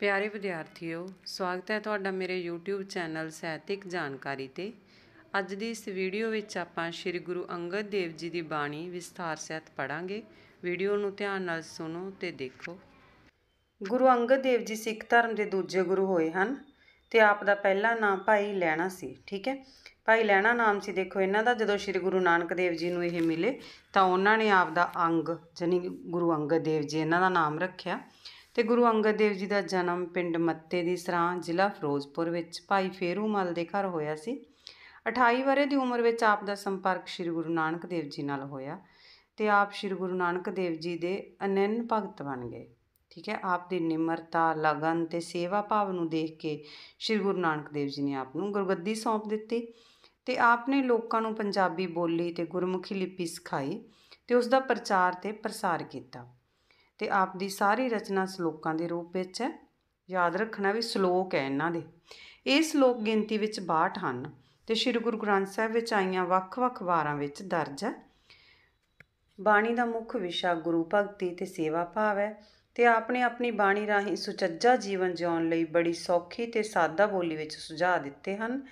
ਪਿਆਰੇ ਵਿਦਿਆਰਥੀਓ ਸਵਾਗਤ ਹੈ ਤੁਹਾਡਾ ਮੇਰੇ YouTube ਚੈਨਲ ਸਹਿਤਿਕ ਜਾਣਕਾਰੀ ਤੇ ਅੱਜ ਦੀ ਇਸ ਵੀਡੀਓ ਵਿੱਚ ਆਪਾਂ ਸ੍ਰੀ ਗੁਰੂ ਅੰਗਦ ਦੇਵ ਜੀ ਦੀ ਬਾਣੀ ਵਿਸਥਾਰ ਸਹਿਤ ਪੜਾਂਗੇ ਵੀਡੀਓ ਨੂੰ ਧਿਆਨ ਨਾਲ ਸੁਣੋ ਤੇ ਦੇਖੋ ਗੁਰੂ ਅੰਗਦ ਦੇਵ ਜੀ ਸਿੱਖ ਧਰਮ ਦੇ ਦੂਜੇ ਗੁਰੂ ਹੋਏ ਹਨ ਤੇ ਆਪ ਦਾ ਪਹਿਲਾ ਨਾਮ ਭਾਈ ਲੈਣਾ ਸੀ ਠੀਕ ਹੈ ਭਾਈ ਲੈਣਾ ਨਾਮ ਸੀ ਦੇਖੋ ਇਹਨਾਂ ਦਾ ਜਦੋਂ ਸ੍ਰੀ ਗੁਰੂ ਨਾਨਕ ਦੇਵ ਜੀ ਨੂੰ ਇਹ ਮਿਲੇ ਤਾਂ ਉਹਨਾਂ ਨੇ ਆਪ ਦਾ ਅੰਗ ਜਾਨੀ ਗੁਰੂ ਅੰਗਦ ਦੇਵ ਜੀ ਇਹਨਾਂ ਦਾ ਨਾਮ ਰੱਖਿਆ ਤੇ ਗੁਰੂ ਅੰਗਦ ਦੇਵ ਜੀ ਦਾ ਜਨਮ ਪਿੰਡ ਮੱਤੇ ਦੀ ਸਰਾਂ ਜ਼ਿਲ੍ਹਾ ਫਿਰੋਜ਼ਪੁਰ ਵਿੱਚ ਭਾਈ ਫੇਰੂ ਮਲ ਦੇ ਘਰ ਹੋਇਆ ਸੀ 28 ਵਰੇ ਦੀ ਉਮਰ ਵਿੱਚ ਆਪ ਦਾ ਸੰਪਰਕ ਸ੍ਰੀ ਗੁਰੂ ਨਾਨਕ ਦੇਵ ਜੀ ਨਾਲ ਹੋਇਆ ਤੇ ਆਪ ਸ੍ਰੀ ਗੁਰੂ ਨਾਨਕ ਦੇਵ ਜੀ ਦੇ ਅਨੰਨ ਭਗਤ ਬਣ ਗਏ ਠੀਕ ਹੈ ਆਪ ਦੀ ਨਿਮਰਤਾ ਲਗਨ ਤੇ ਸੇਵਾ ਭਾਵ ਨੂੰ ਦੇਖ ਕੇ ਸ੍ਰੀ ਗੁਰੂ ਨਾਨਕ ਦੇਵ ਜੀ ਨੇ ਆਪ ਨੂੰ ਗੁਰਗੱਦੀ ਸੌਂਪ ਦਿੱਤੀ ਤੇ ਆਪ ਨੇ ਲੋਕਾਂ ਨੂੰ ਪੰਜਾਬੀ ਬੋਲੀ ਤੇ ਗੁਰਮੁਖੀ ਲਿਪੀ ਸਿਖਾਈ ਤੇ ਉਸ ਦਾ ਪ੍ਰਚਾਰ ਤੇ ਪ੍ਰਸਾਰ ਕੀਤਾ ਤੇ ਆਪ ਦੀ ਸਾਰੀ ਰਚਨਾ ਸ਼ਲੋਕਾਂ ਦੇ ਰੂਪ ਵਿੱਚ ਹੈ ਯਾਦ ਰੱਖਣਾ ਵੀ ਸ਼ਲੋਕ ਹੈ ਇਹਨਾਂ ਦੇ ਇਹ ਸ਼ਲੋਕ ਗਿਣਤੀ ਵਿੱਚ 62 ਹਨ ਤੇ ਸ੍ਰੀ ਗੁਰੂ ਗ੍ਰੰਥ ਸਾਹਿਬ ਵਿੱਚ ਆਈਆਂ ਵੱਖ-ਵੱਖ ਵਾਰਾਂ ਵਿੱਚ ਦਰਜ ਹੈ ਬਾਣੀ ਦਾ ਮੁੱਖ ਵਿਸ਼ਾ ਗੁਰੂ ਭਗਤੀ ਤੇ ਸੇਵਾ ਭਾਵ ਹੈ ਤੇ ਆਪਨੇ ਆਪਣੀ ਬਾਣੀ ਰਾਹੀਂ ਸੁਚੱਜਾ ਜੀਵਨ ਜਿਉਣ ਲਈ ਬੜੀ ਸੌਖੀ ਤੇ ਸਾਦਾ ਬੋਲੀ ਵਿੱਚ ਸੁਝਾਅ ਦਿੱਤੇ ਹਨ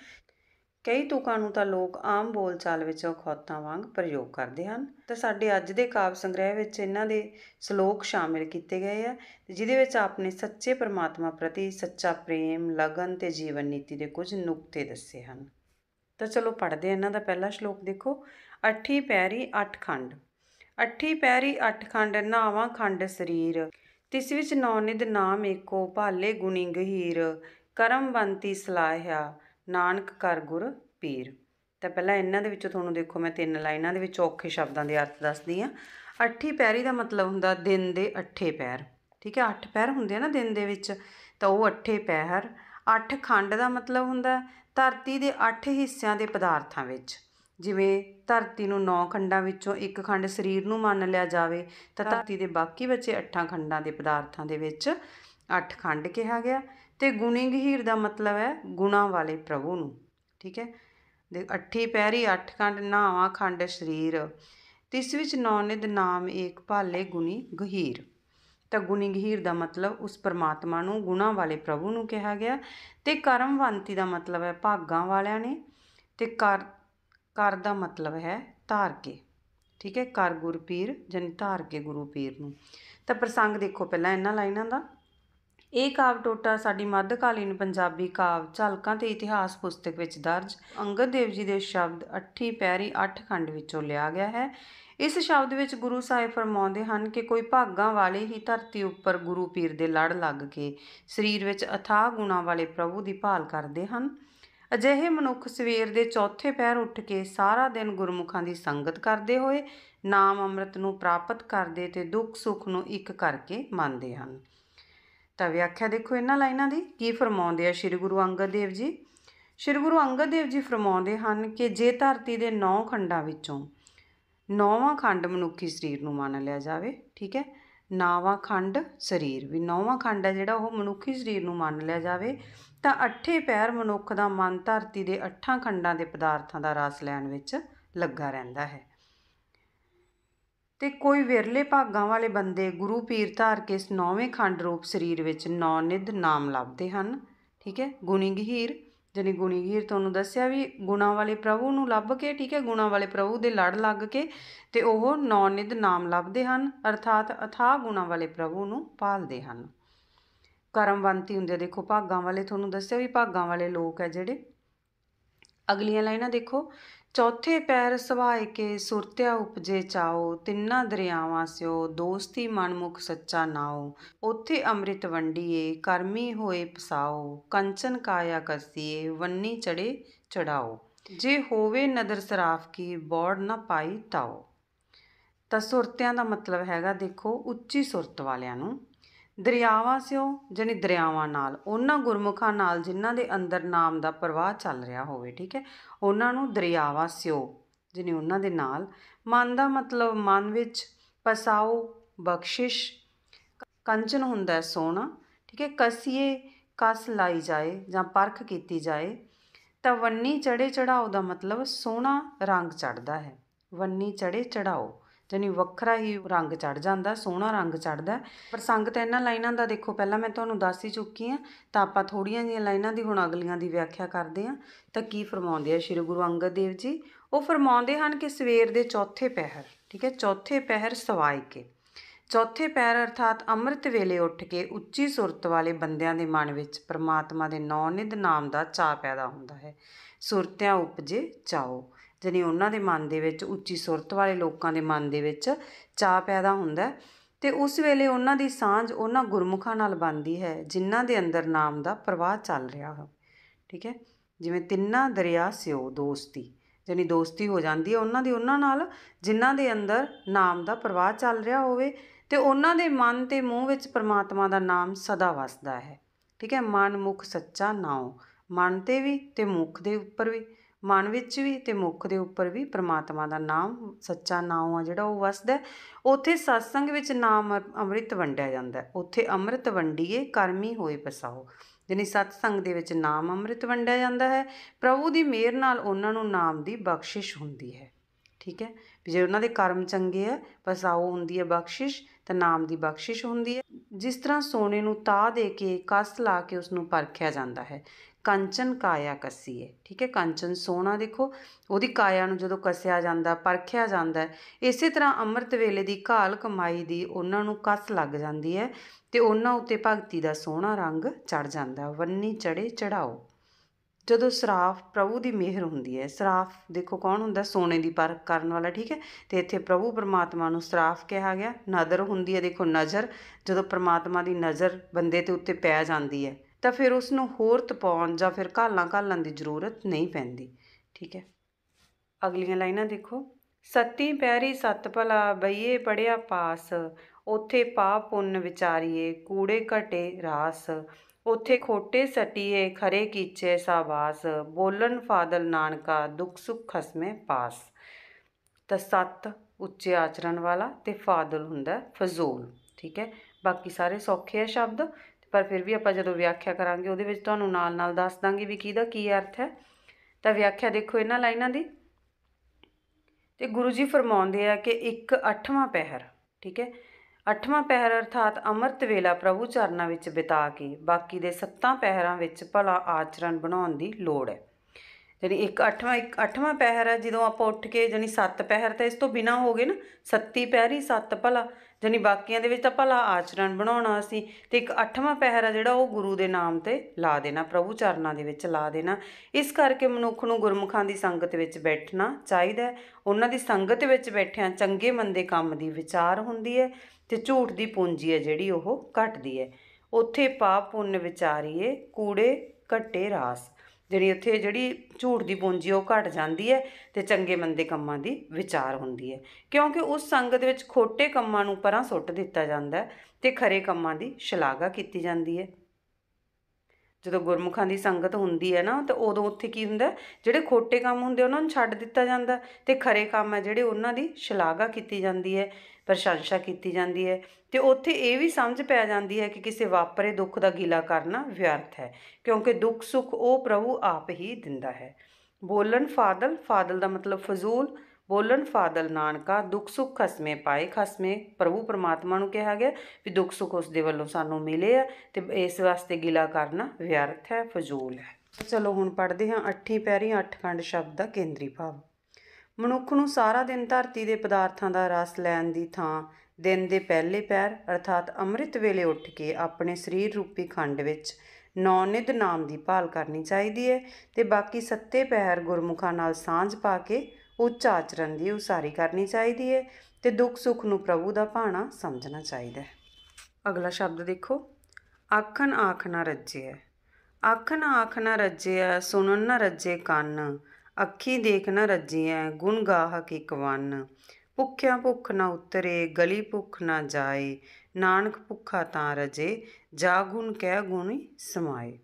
ਕਈ ਤੁਕਾਂ ਨੂੰ ਤਾਂ ਲੋਕ ਆਮ ਬੋਲਚਾਲ ਵਿੱਚ ਖੋਤਾਂ ਵਾਂਗ ਪ੍ਰਯੋਗ ਕਰਦੇ ਹਨ ਤੇ ਸਾਡੇ ਅੱਜ ਦੇ ਕਾਵ ਸੰਗ੍ਰਹਿ ਵਿੱਚ ਇਹਨਾਂ ਦੇ ਸ਼ਲੋਕ ਸ਼ਾਮਿਲ ਕੀਤੇ ਗਏ ਆ ਜਿਹਦੇ ਵਿੱਚ ਆਪਨੇ ਸੱਚੇ ਪਰਮਾਤਮਾ ਪ੍ਰਤੀ ਸੱਚਾ ਪ੍ਰੇਮ ਲਗਨ ਤੇ ਜੀਵਨ ਨੀਤੀ ਦੇ ਕੁਝ ਨੁਕਤੇ ਦੱਸੇ ਹਨ ਤਾਂ ਚਲੋ ਪੜ੍ਹਦੇ ਇਹਨਾਂ ਦਾ ਪਹਿਲਾ ਸ਼ਲੋਕ ਦੇਖੋ ਅੱਠੀ ਪੈਰੀ ਅੱਠ ਖੰਡ ਅੱਠੀ ਪੈਰੀ ਅੱਠ ਖੰਡ ਨਾਵਾਂ ਖੰਡ ਸਰੀਰ ਤਿਸ ਵਿੱਚ ਨੌ ਨਿਦ ਨਾਮ ਏਕੋ ਭਾਲੇ ਗੁਣੀ ਗਹੀਰ ਕਰਮ ਬੰਤੀ ਸਲਾਹਿਆ ਨਾਨਕ ਕਰ ਗੁਰ ਪੀਰ ਤਾਂ ਪਹਿਲਾਂ ਇਹਨਾਂ ਦੇ ਵਿੱਚੋਂ ਤੁਹਾਨੂੰ ਦੇਖੋ ਮੈਂ ਤਿੰਨ ਲਾਈਨਾਂ ਦੇ ਵਿੱਚ ਔਖੇ ਸ਼ਬਦਾਂ ਦੇ ਅਰਥ ਦੱਸਦੀ ਆ ਅੱਠੀ ਪੈਰੀ ਦਾ ਮਤਲਬ ਹੁੰਦਾ ਦਿਨ ਦੇ ਅੱਠੇ ਪੈਰ ਠੀਕ ਹੈ ਅੱਠ ਪੈਰ ਹੁੰਦੇ ਆ ਨਾ ਦਿਨ ਦੇ ਵਿੱਚ ਤਾਂ ਉਹ ਅੱਠੇ ਪੈਰ ਅੱਠ ਖੰਡ ਦਾ ਮਤਲਬ ਹੁੰਦਾ ਧਰਤੀ ਦੇ ਅੱਠ ਹਿੱਸਿਆਂ ਦੇ ਪਦਾਰਥਾਂ ਵਿੱਚ ਜਿਵੇਂ ਧਰਤੀ ਨੂੰ ਨੌ ਖੰਡਾਂ ਵਿੱਚੋਂ ਇੱਕ ਖੰਡ ਸਰੀਰ ਨੂੰ ਮੰਨ ਲਿਆ ਜਾਵੇ ਤਾਂ ਧਰਤੀ ਦੇ ਬਾਕੀ ਬਚੇ ਅੱਠਾਂ ਖੰਡਾਂ ਦੇ ਪਦਾਰਥਾਂ ਦੇ ਵਿੱਚ ਅੱਠ ਖੰਡ ਕਿਹਾ ਗਿਆ ਤੇ ਗੁਣੀ ਗਹੀਰ ਦਾ ਮਤਲਬ ਹੈ ਗੁਣਾ ਵਾਲੇ ਪ੍ਰਭੂ ਨੂੰ ਠੀਕ ਹੈ ਦੇ ਅੱਠੀ ਪੈਰੀ ਅੱਠ ਕੰਡ ਨਾਵਾ ਖੰਡ ਸਰੀਰ ਤਿਸ ਵਿੱਚ ਨੌ ਨਿਦ ਨਾਮ ਏਕ ਭਾਲੇ ਗੁਣੀ ਗਹੀਰ ਤਾਂ ਗੁਣੀ ਗਹੀਰ ਦਾ ਮਤਲਬ ਉਸ ਪਰਮਾਤਮਾ ਨੂੰ ਗੁਣਾ ਵਾਲੇ ਪ੍ਰਭੂ ਨੂੰ ਕਿਹਾ ਗਿਆ ਤੇ ਕਰਮਵੰਤੀ ਦਾ ਮਤਲਬ ਹੈ ਭਾਗਾਂ ਵਾਲਿਆਂ ਨੇ ਤੇ ਕਰ ਕਰ ਦਾ ਮਤਲਬ ਹੈ ਧਾਰ ਕੇ ਠੀਕ ਹੈ ਕਰ ਗੁਰਪੀਰ ਜਨ ਧਾਰ ਕੇ ਗੁਰੂ ਪੀਰ ਨੂੰ ਤਾਂ ਪ੍ਰਸੰਗ ਦੇਖੋ ਪਹਿਲਾਂ ਇਹਨਾਂ ਲਾਈਨਾਂ ਦਾ ਇਹ ਕਾਵ ਟੋਟਾ ਸਾਡੀ ਮੱਧਕਾਲੀਨ ਪੰਜਾਬੀ ਕਾਵ ਝਲਕਾਂ ਤੇ ਇਤਿਹਾਸ ਪੁਸਤਕ ਵਿੱਚ ਦਰਜ ਅੰਗਦ ਦੇਵ ਜੀ ਦੇ ਸ਼ਬਦ ਅੱਠੀ ਪੈਰੀ ਅੱਠ ਖੰਡ ਵਿੱਚੋਂ ਲਿਆ ਗਿਆ ਹੈ ਇਸ ਸ਼ਬਦ ਵਿੱਚ ਗੁਰੂ ਸਾਹਿਬ ਫਰਮਾਉਂਦੇ ਹਨ ਕਿ ਕੋਈ ਭਾਗਾਂ ਵਾਲੇ ਹੀ ਧਰਤੀ ਉੱਪਰ ਗੁਰੂ ਪੀਰ ਦੇ ਲੜ ਲੱਗ ਕੇ ਸਰੀਰ ਵਿੱਚ ਅਥਾਹ ਗੁਣਾ ਵਾਲੇ ਪ੍ਰਭੂ ਦੀ ਭਾਲ ਕਰਦੇ ਹਨ ਅਜਿਹੇ ਮਨੁੱਖ ਸਵੇਰ ਦੇ ਚੌਥੇ ਪੈਰ ਉੱਠ ਕੇ ਸਾਰਾ ਦਿਨ ਗੁਰਮੁਖਾਂ ਦੀ ਸੰਗਤ ਕਰਦੇ ਹੋਏ ਨਾਮ ਅੰਮ੍ਰਿਤ ਨੂੰ ਪ੍ਰਾਪਤ ਕਰਦੇ ਤੇ ਦੁੱਖ ਸੁੱਖ ਨੂੰ ਇੱਕ ਕਰਕੇ ਮੰਨਦੇ ਹਨ ਤਾਂ ਵਿਆਖਿਆ ਦੇਖੋ ਇਹਨਾਂ ਲਾਈਨਾਂ ਦੀ ਕੀ ਫਰਮਾਉਂਦੇ ਆ ਸ੍ਰੀ ਗੁਰੂ ਅੰਗਦ ਦੇਵ ਜੀ ਸ੍ਰੀ ਗੁਰੂ ਅੰਗਦ ਦੇਵ ਜੀ ਫਰਮਾਉਂਦੇ ਹਨ ਕਿ ਜੇ ਧਰਤੀ ਦੇ ਨੌ ਖੰਡਾਂ ਵਿੱਚੋਂ ਨੌਵਾਂ ਖੰਡ ਮਨੁੱਖੀ ਸਰੀਰ ਨੂੰ ਮੰਨ ਲਿਆ ਜਾਵੇ ਠੀਕ ਹੈ ਨਾਵਾਂ ਖੰਡ ਸਰੀਰ ਵੀ ਨੌਵਾਂ ਖੰਡ ਹੈ ਜਿਹੜਾ ਉਹ ਮਨੁੱਖੀ ਸਰੀਰ ਨੂੰ ਮੰਨ ਲਿਆ ਜਾਵੇ ਤਾਂ ਅੱਠੇ ਪੈਰ ਮਨੁੱਖ ਦਾ ਮਨ ਧਰਤੀ ਦੇ ਅੱਠਾਂ ਖੰਡਾਂ ਦੇ ਪਦਾਰਥਾਂ ਦਾ ਰਾਸ ਲੈਣ ਵਿੱਚ ਲੱਗਾ ਰਹਿੰਦਾ ਹੈ ਤੇ ਕੋਈ ਵਿਰਲੇ ਭਾਗਾਂ ਵਾਲੇ ਬੰਦੇ ਗੁਰੂ ਪੀਰ ਧਾਰ ਕੇ ਇਸ ਨੌਵੇਂ ਖੰਡ ਰੂਪ ਸਰੀਰ ਵਿੱਚ ਨੌ ਨਿਧ ਨਾਮ ਲੱਭਦੇ ਹਨ ਠੀਕ ਹੈ ਗੁਣੀ ਗਹੀਰ ਜਾਨੀ ਗੁਣੀ ਗਹੀਰ ਤੁਹਾਨੂੰ ਦੱਸਿਆ ਵੀ ਗੁਣਾ ਵਾਲੇ ਪ੍ਰਭੂ ਨੂੰ ਲੱਭ ਕੇ ਠੀਕ ਹੈ ਗੁਣਾ ਵਾਲੇ ਪ੍ਰਭੂ ਦੇ ਲੜ ਲੱਗ ਕੇ ਤੇ ਉਹ ਨੌ ਨਿਧ ਨਾਮ ਲੱਭਦੇ ਹਨ ਅਰਥਾਤ ਅਥਾ ਗੁਣਾ ਵਾਲੇ ਪ੍ਰਭੂ ਨੂੰ ਪਾਲਦੇ ਹਨ ਕਰਮਵੰਤੀ ਹੁੰਦੇ ਦੇਖੋ ਭਾਗਾਂ ਵਾਲੇ ਤੁਹਾਨੂੰ ਦੱਸਿਆ ਵੀ ਭਾਗਾਂ ਵਾਲੇ ਲੋਕ ਹੈ ਜਿਹੜੇ ਅਗਲੀਆਂ ਲਾਈਨਾਂ ਦੇਖੋ ਚੌਥੇ ਪੈਰ ਸਵਾਇ ਕੇ ਸੁਰਤਿਆ ਉਪਜੇ ਚਾਓ ਤਿੰਨਾ ਦਰਿਆਵਾਂ ਸਿਓ ਦੋਸਤੀ ਮਨਮੁਖ ਸੱਚਾ ਨਾਓ ਉਥੇ ਅੰਮ੍ਰਿਤ ਵੰਡੀਏ ਕਰਮੀ ਹੋਏ ਪਸਾਓ ਕੰਚਨ ਕਾਇਆ ਕਸੀਏ ਵੰਨੀ ਚੜੇ ਚੜਾਓ ਜੇ ਹੋਵੇ ਨਦਰ ਸਰਾਫ ਕੀ ਬੋੜ ਨਾ ਪਾਈ ਤਾਓ ਤਾਂ ਸੁਰਤਿਆਂ ਦਾ ਮਤਲਬ ਹੈਗਾ ਦੇਖੋ ਉੱਚੀ ਸੁਰਤ ਵਾਲਿਆਂ ਨੂੰ ਦਰਿਆਵਾਂ ਸਿਓ ਜਾਨੀ ਦਰਿਆਵਾਂ ਨਾਲ ਉਹਨਾਂ ਗੁਰਮੁਖਾਂ ਨਾਲ ਜਿਨ੍ਹਾਂ ਦੇ ਅੰਦਰ ਨਾਮ ਦਾ ਪ੍ਰਵਾਹ ਚੱਲ ਰਿਹਾ ਹੋਵੇ ਠੀਕ ਹੈ ਉਹਨਾਂ ਨੂੰ ਦਰਿਆਵਾਂ ਸਿਓ ਜਾਨੀ ਉਹਨਾਂ ਦੇ ਨਾਲ ਮਨ ਦਾ ਮਤਲਬ ਮਨ ਵਿੱਚ ਪਸਾਉ ਬਖਸ਼ਿਸ਼ ਕੰਚਨ ਹੁੰਦਾ ਹੈ ਸੋਨਾ ਠੀਕ ਹੈ ਕਸੀਏ ਕਸ ਲਾਈ ਜਾਏ ਜਾਂ ਪਰਖ ਕੀਤੀ ਜਾਏ ਤਾਂ ਵੰਨੀ ਚੜੇ ਚੜਾਓ ਦਾ ਮਤਲਬ ਸੋਨਾ ਰੰਗ ਚੜਦਾ ਹੈ ਵੰਨੀ ਚੜੇ ਚੜਾਓ ਜਾਨੀ ਵੱਖਰਾ ਹੀ ਰੰਗ ਚੜ ਜਾਂਦਾ ਸੋਹਣਾ ਰੰਗ ਚੜਦਾ ਪ੍ਰਸੰਗ ਤੇ ਇਹਨਾਂ ਲਾਈਨਾਂ ਦਾ ਦੇਖੋ ਪਹਿਲਾਂ ਮੈਂ ਤੁਹਾਨੂੰ ਦੱਸ ਹੀ ਚੁੱਕੀ ਆ ਤਾਂ ਆਪਾਂ ਥੋੜੀਆਂ ਜੀਆਂ ਲਾਈਨਾਂ ਦੀ ਹੁਣ ਅਗਲੀਆਂ ਦੀ ਵਿਆਖਿਆ ਕਰਦੇ ਆ ਤਾਂ ਕੀ ਫਰਮਾਉਂਦੇ ਆ ਸ੍ਰੀ ਗੁਰੂ ਅੰਗਦ ਦੇਵ ਜੀ ਉਹ ਫਰਮਾਉਂਦੇ ਹਨ ਕਿ ਸਵੇਰ ਦੇ ਚੌਥੇ ਪਹਿਰ ਠੀਕ ਹੈ ਚੌਥੇ ਪਹਿਰ ਸਵਾਇ ਕੇ ਚੌਥੇ ਪਹਿਰ ਅਰਥਾਤ ਅੰਮ੍ਰਿਤ ਵੇਲੇ ਉੱਠ ਕੇ ਉੱਚੀ ਸੁਰਤ ਵਾਲੇ ਬੰਦਿਆਂ ਦੇ ਮਨ ਵਿੱਚ ਪ੍ਰਮਾਤਮਾ ਦੇ ਨੌਨਿਦ ਨਾਮ ਦਾ ਚਾਹ ਪੈਦਾ ਹੁੰਦਾ ਹੈ ਸੁਰਤਿਆਂ ਉਪਜੇ ਚਾਓ ਜਾਨੀ ਉਹਨਾਂ ਦੇ ਮਨ ਦੇ ਵਿੱਚ ਉੱਚੀ ਸੁਰਤ ਵਾਲੇ ਲੋਕਾਂ ਦੇ ਮਨ ਦੇ ਵਿੱਚ ਚਾਹ ਪੈਦਾ ਹੁੰਦਾ ਤੇ ਉਸ ਵੇਲੇ ਉਹਨਾਂ ਦੀ ਸਾਂਝ ਉਹਨਾਂ ਗੁਰਮੁਖਾਂ ਨਾਲ ਬਣਦੀ ਹੈ ਜਿਨ੍ਹਾਂ ਦੇ ਅੰਦਰ ਨਾਮ ਦਾ ਪ੍ਰਵਾਹ ਚੱਲ ਰਿਹਾ ਹੋ ਠੀਕ ਹੈ ਜਿਵੇਂ ਤਿੰਨਾ ਦਰਿਆ ਸਿਓ ਦੋਸਤੀ ਜਾਨੀ ਦੋਸਤੀ ਹੋ ਜਾਂਦੀ ਹੈ ਉਹਨਾਂ ਦੀ ਉਹਨਾਂ ਨਾਲ ਜਿਨ੍ਹਾਂ ਦੇ ਅੰਦਰ ਨਾਮ ਦਾ ਪ੍ਰਵਾਹ ਚੱਲ ਰਿਹਾ ਹੋਵੇ ਤੇ ਉਹਨਾਂ ਦੇ ਮਨ ਤੇ ਮੂੰਹ ਵਿੱਚ ਪਰਮਾਤਮਾ ਦਾ ਨਾਮ ਸਦਾ ਵਸਦਾ ਹੈ ਠੀਕ ਹੈ ਮਨ ਮੁਖ ਸੱਚਾ ਨਾਉ ਮਨ ਤੇ ਵੀ ਤੇ ਮੁਖ ਦੇ ਉੱਪਰ ਵੀ ਮਨ ਵਿੱਚ ਵੀ ਤੇ ਮੁਖ ਦੇ ਉੱਪਰ ਵੀ ਪ੍ਰਮਾਤਮਾ ਦਾ ਨਾਮ ਸੱਚਾ ਨਾਮ ਆ ਜਿਹੜਾ ਉਹ ਵਸਦਾ ਉੱਥੇ satsang ਵਿੱਚ ਨਾਮ ਅੰਮ੍ਰਿਤ ਵੰਡਿਆ ਜਾਂਦਾ ਉੱਥੇ ਅੰਮ੍ਰਿਤ ਵੰਡੀਏ ਕਰਮੀ ਹੋਏ ਪਸਾਓ ਜਿਨੀ satsang ਦੇ ਵਿੱਚ ਨਾਮ ਅੰਮ੍ਰਿਤ ਵੰਡਿਆ ਜਾਂਦਾ ਹੈ ਪ੍ਰਭੂ ਦੀ ਮਿਹਰ ਨਾਲ ਉਹਨਾਂ ਨੂੰ ਨਾਮ ਦੀ ਬਖਸ਼ਿਸ਼ ਹੁੰਦੀ ਹੈ ਠੀਕ ਹੈ ਜੇ ਉਹਨਾਂ ਦੇ ਕਰਮ ਚੰਗੇ ਆ ਪਸਾਓ ਹੁੰਦੀ ਹੈ ਬਖਸ਼ਿਸ਼ ਤਾਂ ਨਾਮ ਦੀ ਬਖਸ਼ਿਸ਼ ਹੁੰਦੀ ਹੈ ਜਿਸ ਤਰ੍ਹਾਂ ਸੋਨੇ ਨੂੰ ਤਾ ਦੇ ਕੇ ਕਸ ਲਾ ਕੇ ਉਸ ਨੂੰ ਪਰਖਿਆ ਜਾਂਦਾ ਹੈ ਕੰਚਨ ਕਾਇਆ ਕਸੀਏ ਠੀਕ ਹੈ ਕੰਚਨ ਸੋਨਾ ਦੇਖੋ ਉਹਦੀ ਕਾਇਆ ਨੂੰ ਜਦੋਂ ਕਸਿਆ ਜਾਂਦਾ ਪਰਖਿਆ ਜਾਂਦਾ ਇਸੇ ਤਰ੍ਹਾਂ ਅੰਮ੍ਰਿਤ ਵੇਲੇ ਦੀ ਘਾਲ ਕਮਾਈ ਦੀ ਉਹਨਾਂ ਨੂੰ ਕਸ ਲੱਗ ਜਾਂਦੀ ਹੈ ਤੇ ਉਹਨਾਂ ਉੱਤੇ ਭਗਤੀ ਦਾ ਸੋਹਣਾ ਰੰਗ ਚੜ ਜਾਂਦਾ ਵੰਨੀ ਚੜੇ ਚੜਾਓ ਜਦੋਂ ਸਰਾਫ ਪ੍ਰਭੂ ਦੀ ਮਿਹਰ ਹੁੰਦੀ ਹੈ ਸਰਾਫ ਦੇਖੋ ਕੌਣ ਹੁੰਦਾ ਸੋਨੇ ਦੀ ਪਰਖ ਕਰਨ ਵਾਲਾ ਠੀਕ ਹੈ ਤੇ ਇੱਥੇ ਪ੍ਰਭੂ ਪਰਮਾਤਮਾ ਨੂੰ ਸਰਾਫ ਕਿਹਾ ਗਿਆ ਨਦਰ ਹੁੰਦੀ ਹੈ ਦੇਖੋ ਨਜ਼ਰ ਜਦੋਂ ਪਰਮਾਤਮਾ ਦੀ ਨਜ਼ਰ ਬੰਦੇ ਤੇ ਉੱਤੇ ਪੈ ਜਾਂਦੀ ਹੈ ਤਾਂ ਫਿਰ ਉਸ ਨੂੰ ਹੋਰ ਤਪਾਉਣ ਜਾਂ ਫਿਰ ਘਾਲਾਂ ਘਾਲਣ ਦੀ ਜ਼ਰੂਰਤ ਨਹੀਂ ਪੈਂਦੀ ਠੀਕ ਹੈ ਅਗਲੀਆਂ ਲਾਈਨਾਂ ਦੇਖੋ ਸੱਤੀ ਪੈਰੀ ਸਤ ਭਲਾ ਬਈਏ ਪੜਿਆ ਪਾਸ ਉਥੇ ਪਾਪ ਪੁੰਨ ਵਿਚਾਰੀਏ ਕੂੜੇ ਘਟੇ ਰਾਸ ਉਥੇ ਖੋਟੇ ਸਟੀਏ ਖਰੇ ਕੀਚੇ ਸਾਵਾਸ ਬੋਲਨ ਫਾਦਲ ਨਾਨਕਾ ਦੁਖ ਸੁਖ ਖਸਮੇ ਪਾਸ ਤਾਂ ਸੱਤ ਉੱਚੇ ਆਚਰਣ ਵਾਲਾ ਤੇ ਫਾਦਲ ਹੁੰਦਾ ਫਜ਼ੂਲ ਠੀਕ ਹੈ ਬਾਕੀ ਸਾਰੇ ਸੌਖੇ ਆ ਸ਼ਬਦ ਪਰ ਫਿਰ ਵੀ ਆਪਾਂ ਜਦੋਂ ਵਿਆਖਿਆ ਕਰਾਂਗੇ ਉਹਦੇ ਵਿੱਚ ਤੁਹਾਨੂੰ ਨਾਲ-ਨਾਲ ਦੱਸ ਦਾਂਗੇ ਵੀ ਕਿਹਦਾ ਕੀ ਅਰਥ ਹੈ ਤਾਂ ਵਿਆਖਿਆ ਦੇਖੋ ਇਹਨਾਂ ਲਾਈਨਾਂ ਦੀ ਤੇ ਗੁਰੂ ਜੀ ਫਰਮਾਉਂਦੇ ਆ ਕਿ ਇੱਕ ਅੱਠਵਾਂ ਪਹਿਰ ਠੀਕ ਹੈ ਅੱਠਵਾਂ ਪਹਿਰ ਅਰਥਾਤ ਅਮਰਤ ਵੇਲਾ ਪ੍ਰਭੂ ਚਰਨਾਂ ਵਿੱਚ ਬਿਤਾ ਕੇ ਬਾਕੀ ਦੇ ਸੱਤਾਂ ਪਹਿਰਾਂ ਵਿੱਚ ਭਲਾ ਆਚਰਣ ਬਣਾਉਣ ਦੀ ਲੋੜ ਹੈ ਜਿਹੜੀ ਇੱਕ ਅੱਠਵਾਂ ਇੱਕ ਅੱਠਵਾਂ ਪਹਿਰ ਹੈ ਜਦੋਂ ਆਪਾਂ ਉੱਠ ਕੇ ਜਾਨੀ ਸੱਤ ਪਹਿਰ ਤਾਂ ਇਸ ਤੋਂ ਬਿਨਾ ਹੋਗੇ ਨਾ ਸੱਤੀ ਪਹਿਰੀ ਸੱਤ ਭਲਾ ਜਾਨੀ ਬਾਕੀਆਂ ਦੇ ਵਿੱਚ ਤਾਂ ਭਲਾ ਆਚਰਣ ਬਣਾਉਣਾ ਸੀ ਤੇ ਇੱਕ ਅੱਠਵਾਂ ਪਹਿਰ ਆ ਜਿਹੜਾ ਉਹ ਗੁਰੂ ਦੇ ਨਾਮ ਤੇ ਲਾ ਦੇਣਾ ਪ੍ਰਭੂ ਚਰਨਾਂ ਦੇ ਵਿੱਚ ਲਾ ਦੇਣਾ ਇਸ ਕਰਕੇ ਮਨੁੱਖ ਨੂੰ ਗੁਰਮੁਖਾਂ ਦੀ ਸੰਗਤ ਵਿੱਚ ਬੈਠਣਾ ਚਾਹੀਦਾ ਉਹਨਾਂ ਦੀ ਸੰਗਤ ਵਿੱਚ ਬੈਠਿਆਂ ਚੰਗੇ ਮੰਦੇ ਕੰਮ ਦੀ ਵਿਚਾਰ ਹੁੰਦੀ ਹੈ ਤੇ ਝੂਠ ਦੀ ਪੂੰਜੀ ਹੈ ਜਿਹੜੀ ਉਹ ਘਟਦੀ ਹੈ ਉੱਥੇ ਪਾਪ ਪੁੰਨ ਵਿਚਾਰੀਏ ਕੂੜੇ ਘਟੇ ਰਾਸ ਜਿਹੜੀ ਉੱਥੇ ਜਿਹੜੀ ਝੂਠ ਦੀ ਪੂੰਜੀ ਉਹ ਘਟ ਜਾਂਦੀ ਹੈ ਤੇ ਚੰਗੇ ਮੰਦੇ ਕੰਮਾਂ ਦੀ ਵਿਚਾਰ ਹੁੰਦੀ ਹੈ ਕਿਉਂਕਿ ਉਸ ਸੰਗਤ ਵਿੱਚ ਖੋਟੇ ਕੰਮਾਂ ਨੂੰ ਪਰਾਂ ਸੁੱਟ ਦਿੱਤਾ ਜਾਂਦਾ ਤੇ ਖਰੇ ਕੰਮਾਂ ਦੀ ਸ਼ਲਾਘਾ ਕੀਤੀ ਜਾਂਦੀ ਹੈ ਜਦੋਂ ਗੁਰਮੁਖਾਂ ਦੀ ਸੰਗਤ ਹੁੰਦੀ ਹੈ ਨਾ ਤਾਂ ਉਦੋਂ ਉੱਥੇ ਕੀ ਹੁੰਦਾ ਜਿਹੜੇ ਖੋਟੇ ਕੰਮ ਹੁੰਦੇ ਉਹਨਾਂ ਨੂੰ ਛੱਡ ਦਿੱਤਾ ਜਾਂਦਾ ਤੇ ਖਰੇ ਕੰਮ ਹੈ ਜਿਹੜੇ ਉਹਨਾਂ ਦੀ ਸ਼ਲਾਘਾ ਕੀਤੀ ਜਾਂਦੀ ਹੈ ਪ੍ਰਸ਼ੰਸਾ ਕੀਤੀ ਜਾਂਦੀ ਹੈ ਤੇ ਉੱਥੇ ਇਹ ਵੀ ਸਮਝ ਪੈ ਜਾਂਦੀ ਹੈ ਕਿ ਕਿਸੇ ਵਾਪਰੇ ਦੁੱਖ ਦਾ ਗਿਲਾ ਕਰਨਾ ਵਿਅਰਥ ਹੈ ਕਿਉਂਕਿ ਦੁੱਖ ਸੁੱਖ ਉਹ ਪ੍ਰਭੂ ਆਪ ਹੀ ਦਿੰਦਾ ਹੈ ਬੋਲਣ ਫਾਦਲ ਫਾਦਲ ਦਾ ਮਤਲਬ ਫਜ਼ੂਲ ਬੋਲਣ ਫਾਦਲ ਨਾਨਕਾ ਦੁੱਖ ਸੁੱਖ ਖਸਮੇ ਪਾਏ ਖਸਮੇ ਪ੍ਰਭੂ ਪਰਮਾਤਮਾ ਨੂੰ ਕਿਹਾ ਗਿਆ ਵੀ ਦੁੱਖ ਸੁੱਖ ਉਸ ਦੇ ਵੱਲੋਂ ਸਾਨੂੰ ਮਿਲੇ ਆ ਤੇ ਇਸ ਵਾਸਤੇ ਗਿਲਾ ਕਰਨਾ ਵਿਅਰਥ ਹੈ ਫਜ਼ੂਲ ਹੈ ਚਲੋ ਹੁਣ ਪੜ੍ਹਦੇ ਹਾਂ ਅੱਠੀ ਪੈਰੀ ਅੱਠ ਖੰਡ ਸ਼ਬਦ ਦਾ ਕੇਂਦਰੀ ਭਾਵ ਮਨੁੱਖ ਨੂੰ ਸਾਰਾ ਦਿਨ ਧਰਤੀ ਦੇ ਪਦਾਰਥਾਂ ਦਾ ਰਸ ਲੈਣ ਦੀ ਥਾਂ ਦਿਨ ਦੇ ਪਹਿਲੇ ਪੈਰ ਅਰਥਾਤ ਅੰਮ੍ਰਿਤ ਵੇਲੇ ਉੱਠ ਕੇ ਆਪਣੇ ਸਰੀਰ ਰੂਪੀ ਖੰਡ ਵਿੱਚ ਨੌਨਿਦ ਨਾਮ ਦੀ ਭਾਲ ਕਰਨੀ ਚਾਹੀਦੀ ਹੈ ਤੇ ਬਾਕੀ ਸੱਤੇ ਪਹਿਰ ਗੁਰਮੁਖਾਂ ਨਾਲ ਸਾਂਝ ਪਾ ਕੇ ਉੱਚ ਆਚਰਣ ਦੀ ਉਸਾਰੀ ਕਰਨੀ ਚਾਹੀਦੀ ਹੈ ਤੇ ਦੁੱਖ ਸੁੱਖ ਨੂੰ ਪ੍ਰਭੂ ਦਾ ਭਾਣਾ ਸਮਝਣਾ ਚਾਹੀਦਾ ਹੈ ਅਗਲਾ ਸ਼ਬਦ ਦੇਖੋ ਆਖਣ ਆਖਣਾ ਰੱਜੇ ਆਖਣ ਆਖਣਾ ਰੱਜੇ ਸੁਣਨ ਨਾ ਰੱਜੇ ਕੰਨ ਅੱਖੀ ਦੇਖ ਨਾ ਰੱਜੀਐ ਗੁਣ ਗਾਹਕ ਇਕ ਵਨ ਭੁੱਖਿਆ ਭੁੱਖ ਨਾ ਉਤਰੇ ਗਲੀ ਭੁੱਖ ਨਾ ਜਾਏ ਨਾਨਕ ਭੁੱਖਾ ਤਾਂ ਰਜੇ ਜਾ ਗੁਣ ਕਹਿ ਗੁਣ ਸਮਾਏ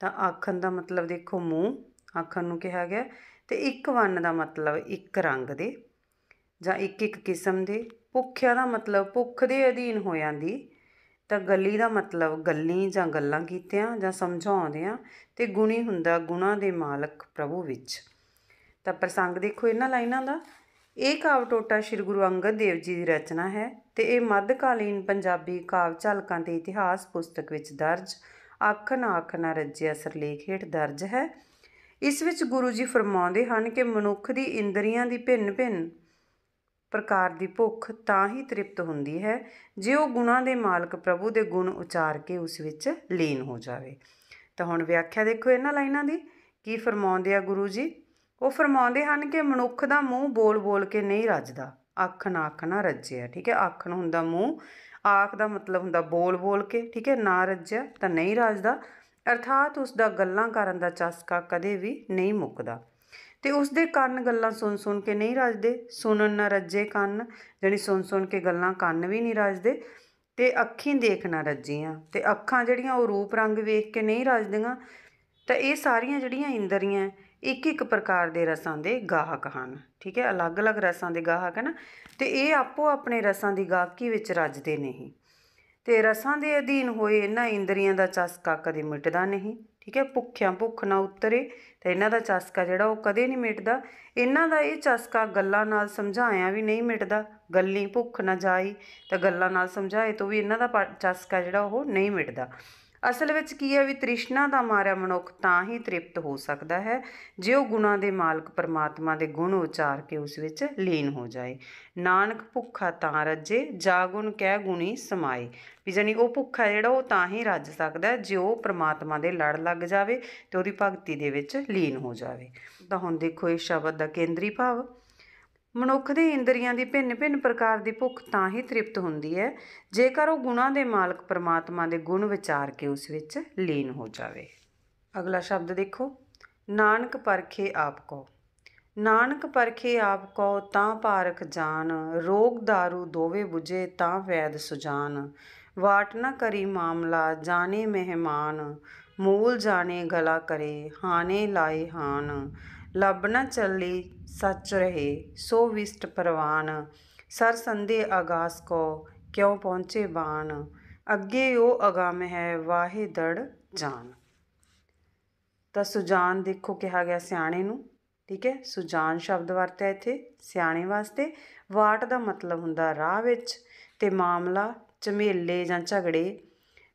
ਤਾਂ ਆਖਣ ਦਾ ਮਤਲਬ ਦੇਖੋ ਮੂੰਹ ਆਖਣ ਨੂੰ ਕਿਹਾ ਗਿਆ ਤੇ ਇੱਕ ਵੰਨ ਦਾ ਮਤਲਬ ਇੱਕ ਰੰਗ ਦੇ ਜਾਂ ਇੱਕ ਇੱਕ ਕਿਸਮ ਦੇ ਭੁੱਖਿਆ ਦਾ ਮਤਲਬ ਭੁੱਖ ਦੇ ਅਧੀਨ ਹੋ ਜਾਂਦੀ ਤਾਂ ਗੱਲੀ ਦਾ ਮਤਲਬ ਗੱਲੀ ਜਾਂ ਗੱਲਾਂ ਕੀਤਿਆਂ ਜਾਂ ਸਮਝਾਉਂਦਿਆਂ ਤੇ ਗੁਣੀ ਹੁੰਦਾ ਗੁਣਾ ਦੇ ਮਾਲਕ ਪ੍ਰਭੂ ਵਿੱਚ ਤਾਂ ਪ੍ਰਸੰਗ ਦੇਖੋ ਇਹਨਾਂ ਲਾਈਨਾਂ ਦਾ ਇਹ ਕਾਵ ਟੋਟਾ ਸ੍ਰੀ ਗੁਰੂ ਅੰਗਦ ਦੇਵ ਜੀ ਦੀ ਰਚਨਾ ਹੈ ਤੇ ਇਹ ਮੱਧਕਾਲੀਨ ਪੰਜਾਬੀ ਕਾਵ ਝਲਕਾਂ ਦੇ ਇਤਿਹਾਸ ਪੁਸਤਕ ਵਿੱਚ ਦਰਜ ਆਖਣ ਨਾ ਰੱਜਿਆ ਸਰਲੇਖ ਹੇਠ ਦਰਜ ਹੈ ਇਸ ਵਿੱਚ ਗੁਰੂ ਜੀ ਫਰਮਾਉਂਦੇ ਹਨ ਕਿ ਮਨੁੱਖ ਦੀ ਇੰਦਰੀਆਂ ਦੀ ਭਿੰਨ-ਭਿੰਨ ਪ੍ਰਕਾਰ ਦੀ ਭੁੱਖ ਤਾਂ ਹੀ ਤ੍ਰਿਪਤ ਹੁੰਦੀ ਹੈ ਜੇ ਉਹ ਗੁਣਾਂ ਦੇ ਮਾਲਕ ਪ੍ਰਭੂ ਦੇ ਗੁਣ ਉਚਾਰ ਕੇ ਉਸ ਵਿੱਚ ਲੀਨ ਹੋ ਜਾਵੇ ਤਾਂ ਹੁਣ ਵਿਆਖਿਆ ਦੇਖੋ ਇਹਨਾਂ ਲਾਈਨਾਂ ਦੀ ਕੀ ਫਰਮਾਉਂਦੇ ਆ ਗੁਰੂ ਜੀ ਉਹ ਫਰਮਾਉਂਦੇ ਹਨ ਕਿ ਮਨੁੱਖ ਦਾ ਮੂੰਹ ਬੋਲ-ਬੋਲ ਕੇ ਨਹੀਂ ਰੱਜਦਾ ਅੱਖ ਨਾ ਅੱਖ ਨਾ ਰੱਜਿਆ ਠੀਕ ਹੈ ਅੱਖ ਨੂੰ ਹੁੰਦਾ ਮੂੰਹ ਆਖ ਦਾ ਮਤਲਬ ਹੁੰਦਾ ਬੋਲ-ਬੋਲ ਕੇ ਠੀਕ ਹੈ ਨਾ ਰੱਜਿਆ ਤਾਂ ਨਹੀਂ ਰੱਜਦਾ ਅਰਥਾਤ ਉਸ ਦਾ ਗੱਲਾਂ ਕਰਨ ਦਾ ਚਸਕਾ ਕਦੇ ਵੀ ਨਹੀਂ ਮੁੱਕਦਾ ਤੇ ਉਸ ਦੇ ਕੰਨ ਗੱਲਾਂ ਸੁਣ ਸੁਣ ਕੇ ਨਹੀਂ ਰੱਜਦੇ ਸੁਣਨ ਨਾ ਰੱਜੇ ਕੰਨ ਜਣੀ ਸੁਣ ਸੁਣ ਕੇ ਗੱਲਾਂ ਕੰਨ ਵੀ ਨਹੀਂ ਰੱਜਦੇ ਤੇ ਅੱਖੀਂ ਦੇਖ ਨਾ ਰੱਜੀਆਂ ਤੇ ਅੱਖਾਂ ਜਿਹੜੀਆਂ ਉਹ ਰੂਪ ਰੰਗ ਵੇਖ ਕੇ ਨਹੀਂ ਰੱਜਦੀਆਂ ਤਾਂ ਇਹ ਸਾਰੀਆਂ ਜਿਹੜੀਆਂ ਇੰਦਰੀਆਂ ਇੱਕ ਇੱਕ ਪ੍ਰਕਾਰ ਦੇ ਰਸਾਂ ਦੇ ਗਾਹਕ ਹਨ ਠੀਕ ਹੈ ਅਲੱਗ-ਅਲੱਗ ਰਸਾਂ ਦੇ ਗਾਹਕ ਹਨ ਤੇ ਇਹ ਆਪੋ ਆਪਣੇ ਰਸਾਂ ਦੀ ਗਾਹਕੀ ਵਿੱਚ ਰੱਜਦੇ ਨਹੀਂ ਤੇ ਰਸਾਂ ਦੇ ਅਧੀਨ ਹੋਏ ਇਹਨਾਂ ਇੰਦਰੀਆਂ ਦਾ ਚਸਕਾ ਕਦੇ ਮਿਟਦਾ ਨਹੀਂ ਠੀਕ ਹੈ ਭੁੱਖਿਆਂ ਭੁੱਖ ਨਾ ਉਤਰੇ ਤੇ ਇਹਨਾਂ ਦਾ ਚਸਕਾ ਜਿਹੜਾ ਉਹ ਕਦੇ ਨਹੀਂ ਮਿਟਦਾ ਇਹਨਾਂ ਦਾ ਇਹ ਚਸਕਾ ਗੱਲਾਂ ਨਾਲ ਸਮਝਾਇਆ ਵੀ ਨਹੀਂ ਮਿਟਦਾ ਗੱਲੀ ਭੁੱਖ ਨਾ ਜਾਈ ਤਾਂ ਗੱਲਾਂ ਨਾਲ ਸਮਝਾਏ ਤੋਂ ਵੀ ਇਹਨਾਂ ਦਾ ਚਸਕਾ ਜਿਹੜਾ ਉਹ ਨਹੀਂ ਮਿਟਦਾ ਅਸਲ ਵਿੱਚ ਕੀ ਹੈ ਵੀ ਤ੍ਰਿਸ਼ਨਾ ਦਾ ਮਾਰਿਆ ਮਨੁੱਖ ਤਾਂ ਹੀ ਤ੍ਰਿਪਤ ਹੋ ਸਕਦਾ ਹੈ ਜੇ ਉਹ ਗੁਣਾ ਦੇ ਮਾਲਕ ਪਰਮਾਤਮਾ ਦੇ ਗੁਣ ਉਚਾਰ ਕੇ ਉਸ ਵਿੱਚ ਲੀਨ ਹੋ ਜਾਏ ਨਾਨਕ ਭੁੱਖਾ ਤਾਂ ਰੱਜੇ ਜਾ ਗੁਣ ਕਹਿ ਗੁਣੀ ਸਮਾਏ ਵੀ ਜਾਨੀ ਉਹ ਭੁੱਖਾ ਜਿਹੜਾ ਉਹ ਤਾਂ ਹੀ ਰੱਜ ਸਕਦਾ ਜੇ ਉਹ ਪਰਮਾਤਮਾ ਦੇ ਲੜ ਲੱਗ ਜਾਵੇ ਤੇ ਉਹਦੀ ਭਗਤੀ ਦੇ ਵਿੱਚ ਲੀਨ ਹੋ ਜਾਵੇ ਤਾਂ ਹੁਣ ਦੇਖੋ ਇਹ ਸ਼ਬਦ ਦਾ ਕੇਂਦਰੀ ਭਾਵ ਮਨੁੱਖ ਦੇ ਇੰਦਰੀਆਂ ਦੀ ਭਿੰਨ-ਭਿੰਨ ਪ੍ਰਕਾਰ ਦੀ ਭੁੱਖ ਤਾਂ ਹੀ ਤ੍ਰਿਪਤ ਹੁੰਦੀ ਹੈ ਜੇਕਰ ਉਹ ਗੁਣਾਂ ਦੇ ਮਾਲਕ ਪਰਮਾਤਮਾ ਦੇ ਗੁਣ ਵਿਚਾਰ ਕੇ ਉਸ ਵਿੱਚ ਲੀਨ ਹੋ ਜਾਵੇ ਅਗਲਾ ਸ਼ਬਦ ਦੇਖੋ ਨਾਨਕ ਪਰਖੇ ਆਪ ਕੋ ਨਾਨਕ ਪਰਖੇ ਆਪ ਕੋ ਤਾਂ ਪਾਰਖ ਜਾਨ ਰੋਗ दारू ਦੋਵੇ 부ਝੇ ਤਾਂ ਵੈਦ ਸੁਜਾਨ ਵਾਟ ਨਾ ਕਰੀ ਮਾਮਲਾ ਜਾਣੇ ਮਹਿਮਾਨ ਮੂਲ ਜਾਣੇ ਗਲਾ ਕਰੇ ਹਾਨੇ ਲਾਏ ਹਾਨ ਲੱਭ ਨਾ ਚੱਲੀ ਸੱਚ ਰਹੇ ਸੋ ਵਿਸਟ ਪਰਵਾਨ ਸਰ ਸੰਦੇ ਆਗਾਸ ਕੋ ਕਿਉ ਪਹੁੰਚੇ ਬਾਣ ਅੱਗੇ ਉਹ ਅਗਾਮ ਹੈ ਦੜ ਜਾਨ ਤਾਂ ਸੁਜਾਨ ਦੇਖੋ ਕਿਹਾ ਗਿਆ ਸਿਆਣੇ ਨੂੰ ਠੀਕ ਹੈ ਸੁਜਾਨ ਸ਼ਬਦ ਵਰਤਿਆ ਇੱਥੇ ਸਿਆਣੇ ਵਾਸਤੇ ਵਾਟ ਦਾ ਮਤਲਬ ਹੁੰਦਾ ਰਾਹ ਵਿੱਚ ਤੇ ਮਾਮਲਾ ਝਮੇਲੇ ਜਾਂ ਝਗੜੇ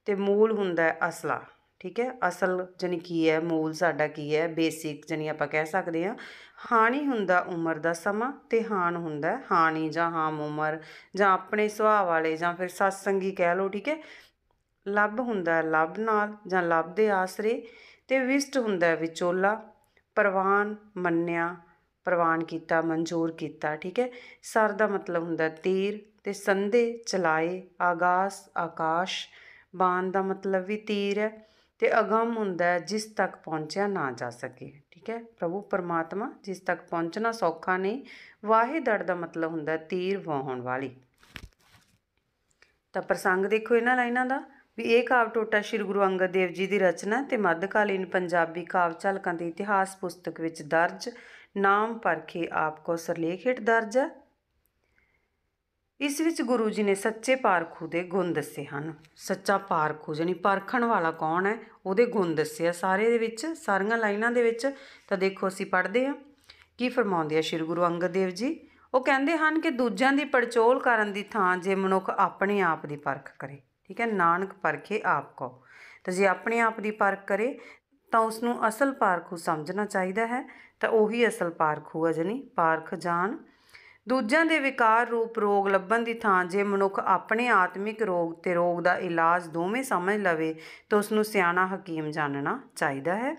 ਤੇ ਮੂਲ ਹੁੰਦਾ ਅਸਲਾ ਠੀਕ ਹੈ ਅਸਲ ਜਾਨੀ ਕੀ ਹੈ ਮੂਲ ਸਾਡਾ ਕੀ ਹੈ ਬੇਸਿਕ ਜਾਨੀ ਆਪਾਂ ਕਹਿ ਸਕਦੇ ਹਾਂ ਹਾਣੀ ਹੁੰਦਾ ਉਮਰ ਦਾ ਸਮਾਂ ਤੇ ਹਾਨ ਹੁੰਦਾ ਹਾਣੀ ਜਾਂ ਹਾਮ ਉਮਰ ਜਾਂ ਆਪਣੇ ਸੁਭਾਅ ਵਾਲੇ ਜਾਂ ਫਿਰ ਸਤਸੰਗੀ ਕਹਿ ਲਓ ਠੀਕ ਹੈ ਲੱਭ ਹੁੰਦਾ ਲੱਭ ਨਾਲ ਜਾਂ ਲੱਭ ਦੇ ਆਸਰੇ ਤੇ ਵਿਸਟ ਹੁੰਦਾ ਵਿਚੋਲਾ ਪ੍ਰਵਾਨ ਮੰਨਿਆ ਪ੍ਰਵਾਨ ਕੀਤਾ ਮਨਜ਼ੂਰ ਕੀਤਾ ਠੀਕ ਹੈ ਸਰ ਦਾ ਮਤਲਬ ਹੁੰਦਾ ਤੀਰ ਤੇ ਸੰਦੇ ਚਲਾਏ ਆਗਾਸ ਆਕਾਸ਼ ਬਾਣ ਦਾ ਮਤਲਬ ਵੀ ਤੀਰ ਹੈ ਤੇ ਅਗੰਮ ਹੁੰਦਾ ਜਿਸ ਤੱਕ ਪਹੁੰਚਿਆ ਨਾ ਜਾ ਸਕੇ ਠੀਕ ਹੈ ਪ੍ਰਭੂ ਪਰਮਾਤਮਾ ਜਿਸ ਤੱਕ ਪਹੁੰਚਣਾ ਸੌਖਾ ਨਹੀਂ ਵਾਹਿਦੜ ਦਾ ਮਤਲਬ ਹੁੰਦਾ ਤੀਰ ਵਾਹਣ ਵਾਲੀ ਤਾਂ ਪ੍ਰਸੰਗ ਦੇਖੋ ਇਹਨਾਂ ਲਾਈਨਾਂ ਦਾ ਵੀ ਇਹ ਕਾਵ ਟੋਟਾ ਸ੍ਰੀ ਗੁਰੂ ਅੰਗਦ ਦੇਵ ਜੀ ਦੀ ਰਚਨਾ ਤੇ ਮੱਧਕਾਲੀਨ ਪੰਜਾਬੀ ਕਾਵ ਚਲਕਾਂ ਦੀ ਇਤਿਹਾਸ ਪੁਸਤਕ ਵਿੱਚ ਦਰਜ ਨਾਮ ਪਰਖੇ ਆਪ ਕੋ ਸਰਲੇਖਿਤ ਦਰਜ ਹੈ ਇਸ ਵਿੱਚ ਗੁਰੂ ਜੀ ਨੇ ਸੱਚੇ ਪਾਰਖੂ ਦੇ ਗੁਣ ਦੱਸੇ ਹਨ ਸੱਚਾ ਪਾਰਖੂ ਜਾਨੀ ਪਰਖਣ ਵਾਲਾ ਕੌਣ ਹੈ ਉਹਦੇ ਗੁਣ ਦੱਸੇ ਆ ਸਾਰੇ ਦੇ ਵਿੱਚ ਸਾਰੀਆਂ ਲਾਈਨਾਂ ਦੇ ਵਿੱਚ ਤਾਂ ਦੇਖੋ ਅਸੀਂ ਪੜ੍ਹਦੇ ਆ ਕੀ ਫਰਮਾਉਂਦੇ ਆ ਸ੍ਰੀ ਗੁਰੂ ਅੰਗਦ ਦੇਵ ਜੀ ਉਹ ਕਹਿੰਦੇ ਹਨ ਕਿ ਦੂਜਿਆਂ ਦੀ ਪੜਚੋਲ ਕਰਨ ਦੀ ਥਾਂ ਜੇ ਮਨੁੱਖ ਆਪਣੇ ਆਪ ਦੀ ਪਰਖ ਕਰੇ ਠੀਕ ਹੈ ਨਾਨਕ ਪਰਖੇ ਆਪ ਕੋ ਤਾਂ ਜੇ ਆਪਣੇ ਆਪ ਦੀ ਪਰਖ ਕਰੇ ਤਾਂ ਉਸ ਨੂੰ ਅਸਲ ਪਾਰਖੂ ਸਮਝਣਾ ਚਾਹੀਦਾ ਹੈ ਤਾਂ ਉਹੀ ਅਸਲ ਪਾਰਖੂ ਹੈ ਜਣੀ ਪਾਰਖ ਜਾਣ ਦੂਜਿਆਂ ਦੇ ਵਿਕਾਰ ਰੂਪ ਰੋਗ ਲੱਭਣ ਦੀ ਥਾਂ ਜੇ ਮਨੁੱਖ ਆਪਣੇ ਆਤਮਿਕ ਰੋਗ ਤੇ ਰੋਗ ਦਾ ਇਲਾਜ ਦੋਵੇਂ ਸਮਝ ਲਵੇ ਤਾਂ ਉਸ ਨੂੰ ਸਿਆਣਾ ਹਕੀਮ ਜਾਣਨਾ ਚਾਹੀਦਾ ਹੈ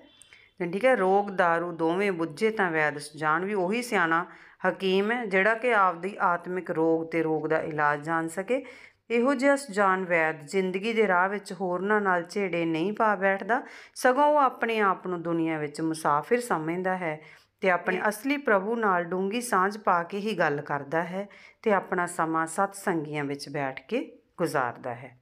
ਠੀਕ ਹੈ ਰੋਗ दारू ਦੋਵੇਂ ਬੁੱਝੇ ਤਾਂ ਵੈਦ ਜਾਣ ਵੀ ਉਹੀ ਸਿਆਣਾ ਹਕੀਮ ਹੈ ਜਿਹੜਾ ਕਿ ਆਪਦੀ ਆਤਮਿਕ ਰੋਗ ਤੇ ਰੋਗ ਦਾ ਇਲਾਜ ਜਾਣ ਸਕੇ ਇਹੋ ਜਿਹਾ ਸੁਜਾਨ ਵੈਦ ਜ਼ਿੰਦਗੀ ਦੇ ਰਾਹ ਵਿੱਚ ਹੋਰਨਾਂ ਨਾਲ ਝੇੜੇ ਨਹੀਂ ਪਾ ਬੈਠਦਾ ਸਗੋਂ ਉਹ ਆਪਣੇ ਆਪ ਨੂੰ ਦੁਨੀਆ ਵਿੱਚ ਮੁਸਾਫਿਰ ਸਮਝਦਾ ਹੈ ਤੇ ਆਪਣੇ ਅਸਲੀ ਪ੍ਰਭੂ ਨਾਲ ਡੂੰਗੀ ਸਾਂਝ ਪਾ ਕੇ ਹੀ ਗੱਲ ਕਰਦਾ ਹੈ ਤੇ ਆਪਣਾ ਸਮਾਂ ਸਤ ਸੰਗੀਆਂ ਵਿੱਚ ਬੈਠ ਕੇ ਗੁਜ਼ਾਰਦਾ ਹੈ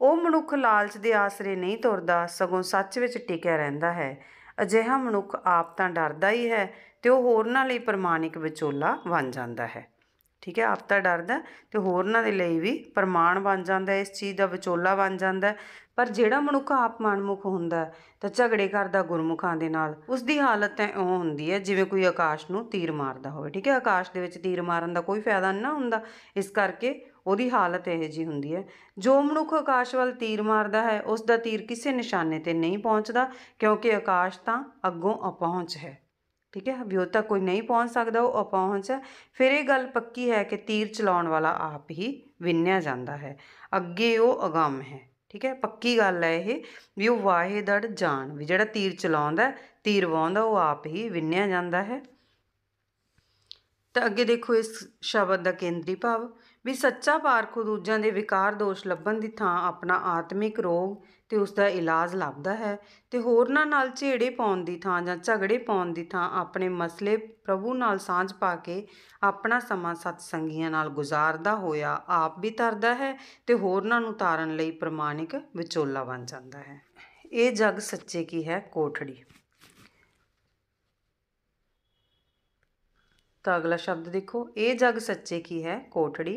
ਉਹ ਮਨੁੱਖ ਲਾਲਚ ਦੇ ਆਸਰੇ ਨਹੀਂ ਤੁਰਦਾ ਸਗੋਂ ਸੱਚ ਵਿੱਚ ਟਿਕਿਆ ਰਹਿੰਦਾ ਹੈ ਅਜਿਹਾ ਮਨੁੱਖ ਆਪ ਤਾਂ ਡਰਦਾ ਹੀ ਹੈ ਤੇ ਉਹ ਹੋਰਨਾਂ ਲਈ ਪ੍ਰਮਾਣਿਕ ਵਿਚੋਲਾ ਬਣ ਜਾਂਦਾ ਹੈ ਠੀਕ ਹੈ ਆਪ ਤਾਂ ਡਰਦਾ ਤੇ ਹੋਰਨਾਂ ਦੇ ਲਈ ਵੀ ਪ੍ਰਮਾਣ ਬਣ ਜਾਂਦਾ ਇਸ ਚੀਜ਼ ਦਾ ਵਿਚੋਲਾ ਬਣ ਜਾਂਦਾ ਪਰ ਜਿਹੜਾ ਮਨੁੱਖ ਆਪ ਮਨਮੁਖ ਹੁੰਦਾ ਤਾਂ ਝਗੜੇ ਕਰਦਾ ਗੁਰਮੁਖਾਂ ਦੇ ਨਾਲ ਉਸ ਦੀ ਹਾਲਤ ਐ ਉਹ ਹੁੰਦੀ ਹੈ ਜਿਵੇਂ ਕੋਈ ਆਕਾਸ਼ ਨੂੰ ਤੀਰ ਮਾਰਦਾ ਹੋਵੇ ਠੀਕ ਹੈ ਆਕਾਸ਼ ਦੇ ਵਿੱਚ ਤੀਰ ਮਾਰਨ ਦਾ ਕੋਈ ਫਾਇਦਾ ਨਾ ਹੁੰਦਾ ਇਸ ਕਰਕੇ ਉਹਦੀ ਹਾਲਤ ਇਹ ਜੀ ਹੁੰਦੀ ਹੈ ਜੋ ਮਨੁੱਖ ਆਕਾਸ਼ ਵੱਲ ਤੀਰ ਮਾਰਦਾ ਹੈ ਉਸ ਦਾ ਤੀਰ ਕਿਸੇ ਨਿਸ਼ਾਨੇ ਤੇ ਨਹੀਂ ਪਹੁੰਚਦਾ ਕਿਉਂਕਿ ਆਕਾਸ਼ ਤਾਂ ਅੱਗੋਂ ਅਪਹੁੰਚ ਹੈ ਠੀਕ ਹੈ ਵੀ ਉਹ ਤਾਂ ਕੋਈ ਨਹੀਂ ਪਹੁੰਚ ਸਕਦਾ ਉਹ ਅਪਹੁੰਚ ਹੈ ਫਿਰ ਇਹ ਗੱਲ ਪੱਕੀ ਹੈ ਕਿ ਤੀਰ ਚਲਾਉਣ ਵਾਲਾ ਆਪ ਹੀ ਵਿੰਨਿਆ ਜਾਂਦਾ ਹੈ ਅੱਗੇ ਉਹ ਅਗੰਮ ਹੈ ਠੀਕ ਹੈ ਪੱਕੀ ਗੱਲ ਹੈ ਇਹ ਵੀ ਉਹ ਵਾਹਿਦੜ ਜਾਣ ਵੀ ਜਿਹੜਾ ਤੀਰ ਚਲਾਉਂਦਾ ਤੀਰ ਵਾਉਂਦਾ ਉਹ ਆਪ ਹੀ ਵਿੰਨਿਆ ਜਾਂਦਾ ਹੈ ਤਾਂ ਅੱਗੇ ਦੇਖੋ ਇਸ ਸ਼ਬਦ ਦਾ ਕੇਂਦਰੀ ਭਾਵ ਵੀ ਸੱਚਾ ਪਾਰਖੂ ਦੂਜਿਆਂ ਦੇ ਵਿਕਾਰ ਦੋਸ਼ ਲੱਭਣ ਦੀ ਥਾਂ ਆਪਣਾ ਆਤਮਿਕ ਰੋਗ ਤੇ ਉਸ ਦਾ ਇਲਾਜ ਲੱਭਦਾ ਹੈ ਤੇ ਹੋਰਨਾਂ ਨਾਲ ਝੇੜੇ ਪਾਉਣ ਦੀ ਥਾਂ ਜਾਂ ਝਗੜੇ ਪਾਉਣ ਦੀ ਥਾਂ ਆਪਣੇ ਮਸਲੇ ਪ੍ਰਭੂ ਨਾਲ ਸਾਂਝ ਪਾ ਕੇ ਆਪਣਾ ਸਮਾਂ ਸਤ ਸੰਗੀਆਂ ਨਾਲ ਗੁਜ਼ਾਰਦਾ ਹੋਇਆ ਆਪ ਵੀ ਤਰਦਾ ਹੈ ਤੇ ਹੋਰਨਾਂ ਨੂੰ ਤਾਰਨ ਲਈ ਪ੍ਰਮਾਣਿਕ ਵਿਚੋਲਾ ਬਣ ਜਾਂਦਾ ਹੈ ਇਹ ਜਗ ਸੱਚੇ ਕੀ ਹੈ ਕੋਠੜੀ ਤਾਂ ਅਗਲਾ ਸ਼ਬਦ ਦੇਖੋ ਇਹ ਜਗ ਸੱਚੇ ਕੀ ਹੈ ਕੋਠੜੀ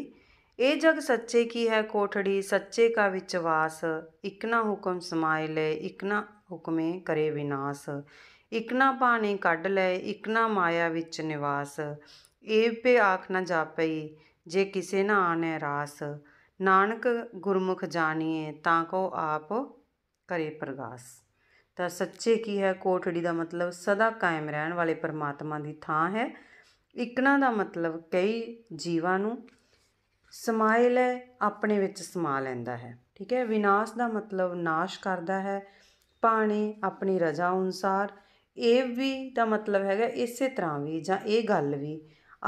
ਇਹ ਜਗ ਸੱਚੇ ਕੀ ਹੈ ਕੋਠੜੀ ਸੱਚੇ ਕਾ ਵਿੱਚ ਵਾਸ ਇਕਨਾ ਹੁਕਮ ਸਮਾਏ ਲੈ ਇਕਨਾ ਹੁਕਮੇ ਕਰੇ ਵਿਨਾਸ਼ ਇਕਨਾ ਬਾਣੇ ਕੱਢ ਲੈ ਇਕਨਾ ਮਾਇਆ ਵਿੱਚ ਨਿਵਾਸ ਏ ਪੇ ਆਖ ਨਾ ਜਾਪਈ ਜੇ ਕਿਸੇ ਨਾ ਆਣੈ ਰਾਸ ਨਾਨਕ ਗੁਰਮੁਖ ਜਾਣੀਏ ਤਾਂ ਕੋ ਆਪ ਕਰੇ ਪ੍ਰਗਾਸ ਤਾਂ ਸੱਚੇ ਕੀ ਹੈ ਕੋਠੜੀ ਦਾ ਮਤਲਬ ਸਦਾ ਕਾਇਮ ਰਹਿਣ ਵਾਲੇ ਪਰਮਾਤਮਾ ਦੀ ਥਾਂ ਹੈ ਇਕਣਾ ਦਾ ਮਤਲਬ ਕਈ ਜੀਵਾਂ ਨੂੰ ਸਮਾਇਲ ਹੈ ਆਪਣੇ ਵਿੱਚ ਸਮਾ ਲੈਂਦਾ ਹੈ ਠੀਕ ਹੈ ਵਿਨਾਸ਼ ਦਾ ਮਤਲਬ ਨਾਸ਼ ਕਰਦਾ ਹੈ ਪਾਣੇ ਆਪਣੀ ਰਜ਼ਾ ਅਨੁਸਾਰ ਇਹ ਵੀ ਦਾ ਮਤਲਬ ਹੈਗਾ ਇਸੇ ਤਰ੍ਹਾਂ ਵੀ ਜਾਂ ਇਹ ਗੱਲ ਵੀ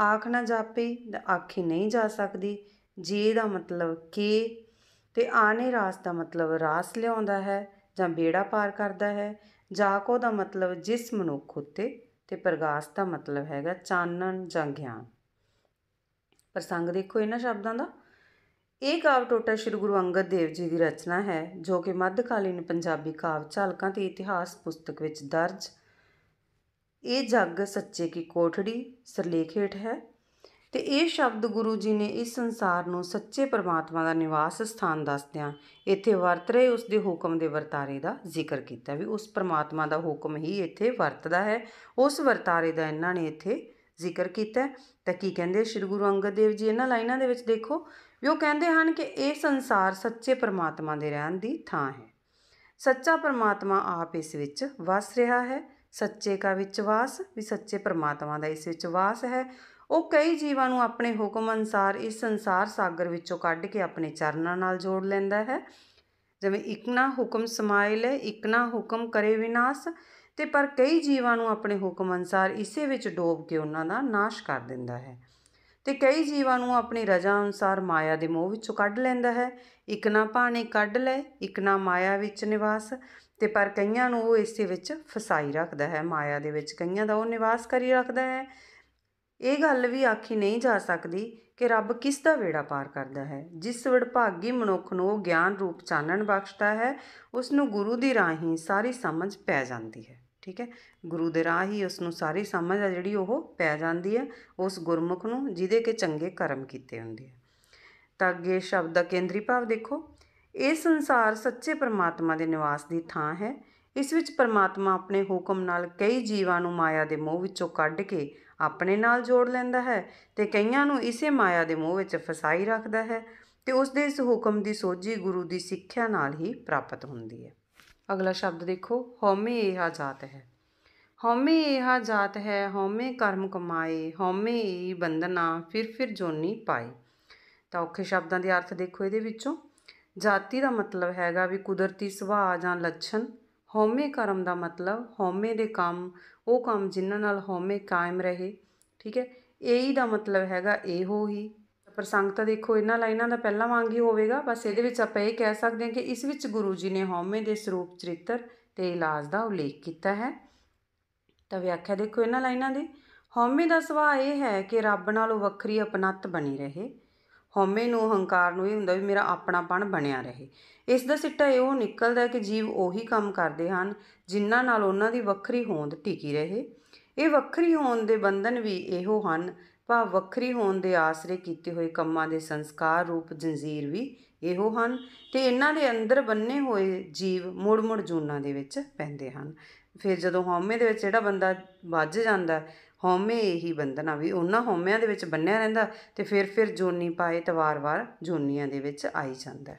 ਆਖ ਨਾ ਜਾਪੇ ਆਖੀ ਨਹੀਂ ਜਾ ਸਕਦੀ ਜੇ ਦਾ ਮਤਲਬ ਕਿ ਤੇ ਆਨੇ ਰਾਸ ਦਾ ਮਤਲਬ ਰਾਸ ਲਿਆਉਂਦਾ ਹੈ ਜਾਂ ਬੇੜਾ ਪਾਰ ਕਰਦਾ ਹੈ ਜਾਕੋ ਦਾ ਮਤਲਬ ਜਿਸ ਮਨੁੱਖ ਉਤੇ ਤੇ ਪ੍ਰਗਾਸ ਦਾ ਮਤਲਬ ਹੈਗਾ ਚਾਨਣ ਜਾਂ ਗਿਆਨ ਪ੍ਰਸੰਗ ਦੇਖੋ ਇਹਨਾਂ ਸ਼ਬਦਾਂ ਦਾ ਇਹ ਕਾਵ ਟੋਟਾ ਸ੍ਰੀ ਗੁਰੂ ਅੰਗਦ ਦੇਵ ਜੀ ਦੀ ਰਚਨਾ ਹੈ ਜੋ ਕਿ ਮੱਧਕਾਲੀਨ ਪੰਜਾਬੀ ਕਾਵ ਝਲਕਾਂ ਤੇ ਇਤਿਹਾਸ ਪੁਸਤਕ ਵਿੱਚ ਦਰਜ ਇਹ ਜੱਗ ਸੱਚੇ ਕੀ ਕੋਠੜੀ ਸਰਲੇਖੇਟ ਹੇਠ ਹੈ ਤੇ ਇਹ ਸ਼ਬਦ ਗੁਰੂ ਜੀ ਨੇ ਇਸ ਸੰਸਾਰ ਨੂੰ ਸੱਚੇ ਪਰਮਾਤਮਾ ਦਾ ਨਿਵਾਸ ਸਥਾਨ ਦੱਸਦਿਆਂ ਇੱਥੇ ਵਰਤ ਰਹੇ ਉਸ ਦੇ ਹੁਕਮ ਦੇ ਵਰਤਾਰੇ ਦਾ ਜ਼ਿਕਰ ਕੀਤਾ ਵੀ ਉਸ ਪਰਮਾਤਮਾ ਦਾ ਹੁਕਮ ਹੀ ਇੱਥੇ ਵਰਤਦਾ ਹੈ ਉਸ ਵਰਤਾਰੇ ਦਾ ਇਹਨਾਂ ਨੇ ਇੱਥੇ ਜ਼ਿਕਰ ਕੀਤਾ ਤਾਂ ਕੀ ਕਹਿੰਦੇ ਸ਼੍ਰੀ ਗੁਰੂ ਅੰਗਦ ਦੇਵ ਜੀ ਇਹਨਾਂ ਲਾਈਨਾਂ ਦੇ ਵਿੱਚ ਦੇਖੋ ਵੀ ਉਹ ਕਹਿੰਦੇ ਹਨ ਕਿ ਇਹ ਸੰਸਾਰ ਸੱਚੇ ਪਰਮਾਤਮਾ ਦੇ ਰਹਿਣ ਦੀ ਥਾਂ ਹੈ ਸੱਚਾ ਪਰਮਾਤਮਾ ਆਪ ਇਸ ਵਿੱਚ ਵਸ ਰਿਹਾ ਹੈ ਸੱਚੇ ਕਾ ਵਿੱਚ ਵਾਸ ਵੀ ਸੱਚੇ ਪਰਮਾਤਮਾ ਦਾ ਇਸ ਵਿੱਚ ਵਾਸ ਹੈ ਉਹ ਕਈ ਜੀਵਾਂ ਨੂੰ ਆਪਣੇ ਹੁਕਮ ਅਨਸਾਰ ਇਸ ਸੰਸਾਰ ਸਾਗਰ ਵਿੱਚੋਂ ਕੱਢ ਕੇ ਆਪਣੇ ਚਰਨਾਂ ਨਾਲ ਜੋੜ ਲੈਂਦਾ ਹੈ ਜਿਵੇਂ ਇੱਕ ਨਾ ਹੁਕਮ ਸਮਾਇਲ ਇੱਕ ਨਾ ਹੁਕਮ ਕਰੇ ਵਿਨਾਸ਼ ਤੇ ਪਰ ਕਈ ਜੀਵਾਂ ਨੂੰ ਆਪਣੇ ਹੁਕਮ ਅਨਸਾਰ ਇਸੇ ਵਿੱਚ ਡੋਬ ਕੇ ਉਹਨਾਂ ਦਾ ਨਾਸ਼ ਕਰ ਦਿੰਦਾ ਹੈ ਤੇ ਕਈ ਜੀਵਾਂ ਨੂੰ ਆਪਣੀ ਰਜਾ ਅਨਸਾਰ ਮਾਇਆ ਦੇ ਮੋਹ ਵਿੱਚੋਂ ਕੱਢ ਲੈਂਦਾ ਹੈ ਇੱਕ ਨਾ ਭਾਣੇ ਕੱਢ ਲੈ ਇੱਕ ਨਾ ਮਾਇਆ ਵਿੱਚ ਨਿਵਾਸ ਤੇ ਪਰ ਕਈਆਂ ਨੂੰ ਉਹ ਇਸੇ ਵਿੱਚ ਫਸਾਈ ਰੱਖਦਾ ਹੈ ਮਾਇਆ ਦੇ ਵਿੱਚ ਕਈਆਂ ਦਾ ਉਹ ਨਿਵਾਸ ਕਰੀ ਰੱਖਦਾ ਹੈ ਇਹ ਗੱਲ ਵੀ ਆਖੀ ਨਹੀਂ ਜਾ ਸਕਦੀ ਕਿ ਰੱਬ ਕਿਸ ਦਾ ਵੇੜਾ ਪਾਰ ਕਰਦਾ ਹੈ ਜਿਸ ਵਡਭਾਗੀ ਮਨੁੱਖ ਨੂੰ ਉਹ ਗਿਆਨ ਰੂਪ ਚਾਨਣ ਬਖਸ਼ਦਾ ਹੈ ਉਸ ਨੂੰ ਗੁਰੂ ਦੀ ਰਾਹੀਂ ਸਾਰੀ ਸਮਝ ਪੈ ਜਾਂਦੀ ਹੈ ਠੀਕ ਹੈ ਗੁਰੂ ਦੇ ਰਾਹ ਹੀ ਉਸ ਨੂੰ ਸਾਰੀ ਸਮਝ ਆ ਜਿਹੜੀ ਉਹ ਪੈ ਜਾਂਦੀ ਹੈ ਉਸ ਗੁਰਮੁਖ ਨੂੰ ਜਿਹਦੇ ਕੇ ਚੰਗੇ ਕਰਮ ਕੀਤੇ ਹੁੰਦੇ ਆ ਤਾਂ ਅੱਗੇ ਸ਼ਬਦ ਦਾ ਕੇਂਦਰੀ ਭਾਵ ਦੇਖੋ ਇਹ ਸੰਸਾਰ ਸੱਚੇ ਪਰਮਾਤਮਾ ਦੇ ਨਿਵਾਸ ਦੀ ਥਾਂ ਹੈ ਇਸ ਵਿੱਚ ਪਰਮਾਤਮਾ ਆਪਣੇ ਹੁਕਮ ਨਾਲ ਕਈ ਜੀਵਾਂ ਨੂੰ ਮਾਇਆ ਦੇ ਮੋਹ ਵਿੱਚੋਂ ਕੱਢ ਕੇ ਆਪਣੇ ਨਾਲ ਜੋੜ ਲੈਂਦਾ ਹੈ ਤੇ ਕਈਆਂ ਨੂੰ ਇਸੇ ਮਾਇਆ ਦੇ ਮੋਹ ਵਿੱਚ ਫਸਾਈ ਰੱਖਦਾ ਹੈ ਤੇ ਉਸ ਦੇ ਇਸ ਹੁਕਮ ਦੀ ਸੋਝੀ ਗੁਰੂ ਦੀ ਸਿੱਖਿਆ ਨਾਲ ਹੀ ਪ੍ਰਾਪਤ ਹੁੰਦੀ ਹੈ ਅਗਲਾ ਸ਼ਬਦ ਦੇਖੋ ਹਉਮੈ ਇਹ ਜਾਤ ਹੈ ਹਉਮੈ ਇਹ ਜਾਤ ਹੈ ਹਉਮੈ ਕਰਮ ਕਮਾਏ ਹਉਮੈ ਇਹ ਬੰਦਨਾ ਫਿਰ ਫਿਰ ਜੋਨੀ ਪਾਏ ਤਾਂ ਔਖੇ ਸ਼ਬਦਾਂ ਦੇ ਅਰਥ ਦੇਖੋ ਇਹਦੇ ਵਿੱਚੋਂ ਜਾਤੀ ਦਾ ਮਤਲਬ ਹੈਗਾ ਵੀ ਕੁਦਰਤੀ ਸੁਭਾਅ ਜਾਂ ਲੱਛਣ ਹਉਮੈ ਕਰਮ ਦਾ ਮਤਲਬ ਹਉਮੈ ਦੇ ਕੰਮ ਉਹ ਕੰਮ ਜਿਨ੍ਹਾਂ ਨਾਲ ਹਉਮੈ ਕਾਇਮ ਰਹੇ ਠੀਕ ਹੈ ਇਹੀ ਦਾ ਮਤਲਬ ਹੈਗਾ ਇਹੋ ਹੀ ਪ੍ਰਸੰਗ ਤਾਂ ਦੇਖੋ ਇਹਨਾਂ ਲਾਈਨਾਂ ਦਾ ਪਹਿਲਾਂ ਵਾਂਗ ਹੀ ਹੋਵੇਗਾ ਬਸ ਇਹਦੇ ਵਿੱਚ ਆਪਾਂ ਇਹ ਕਹਿ ਸਕਦੇ ਹਾਂ ਕਿ ਇਸ ਵਿੱਚ ਗੁਰੂ ਜੀ ਨੇ ਹਉਮੈ ਦੇ ਸਰੂਪ ਚਰਿੱਤਰ ਤੇ ਇਲਾਜ ਦਾ ਉਲੇਖ ਕੀਤਾ ਹੈ ਤਾਂ ਵਿਆਖਿਆ ਦੇਖੋ ਇਹਨਾਂ ਲਾਈਨਾਂ ਦੀ ਹਉਮੈ ਦਾ ਸੁਭਾਅ ਇਹ ਹੈ ਕਿ ਰੱਬ ਨਾਲੋਂ ਵੱਖਰੀ ਆਪਣਤ ਬਣੀ ਰਹੇ ਹਉਮੈ ਨੂੰ ਹੰਕਾਰ ਨੂੰ ਇਹ ਹੁੰਦਾ ਵੀ ਮੇਰਾ ਆਪਣਾਪਣ ਬਣਿਆ ਰਹੇ ਇਸ ਦਾ ਸਿੱਟਾ ਇਹੋ ਨਿਕਲਦਾ ਕਿ ਜੀਵ ਉਹੀ ਕੰਮ ਕਰਦੇ ਹਨ ਜਿਨ੍ਹਾਂ ਨਾਲ ਉਹਨਾਂ ਦੀ ਵੱਖਰੀ ਹੋਂਦ ਟਿਕੀ ਰਹੇ ਇਹ ਵੱਖਰੀ ਹੋਣ ਦੇ ਬੰਧਨ ਵੀ ਇਹੋ ਹਨ ਭਾਵ ਵੱਖਰੀ ਹੋਣ ਦੇ ਆਸਰੇ ਕੀਤੇ ਹੋਏ ਕੰਮਾਂ ਦੇ ਸੰਸਕਾਰ ਰੂਪ ਜ਼ੰਜੀਰ ਵੀ ਇਹੋ ਹਨ ਤੇ ਇਹਨਾਂ ਦੇ ਅੰਦਰ ਬੰਨੇ ਹੋਏ ਜੀਵ ਮੁੜ-ਮੁੜ ਜੂਨਾਂ ਦੇ ਵਿੱਚ ਪੈਂਦੇ ਹਨ ਫਿਰ ਜਦੋਂ ਹਉਮੈ ਦੇ ਵਿੱਚ ਜਿਹੜਾ ਬੰਦਾ ਵੱਜ ਜਾਂਦਾ ਹਉਮੈ ਇਹੀ ਬੰਧਨਾ ਵੀ ਉਹਨਾਂ ਹਉਮਿਆਂ ਦੇ ਵਿੱਚ ਬੰਨਿਆ ਰਹਿੰਦਾ ਤੇ ਫਿਰ ਫਿਰ ਜੋਨੀ ਪਾਏ ਤੇ ਵਾਰ-ਵਾਰ ਜੋਨੀਆਂ ਦੇ ਵਿੱਚ ਆਈ ਜਾਂਦਾ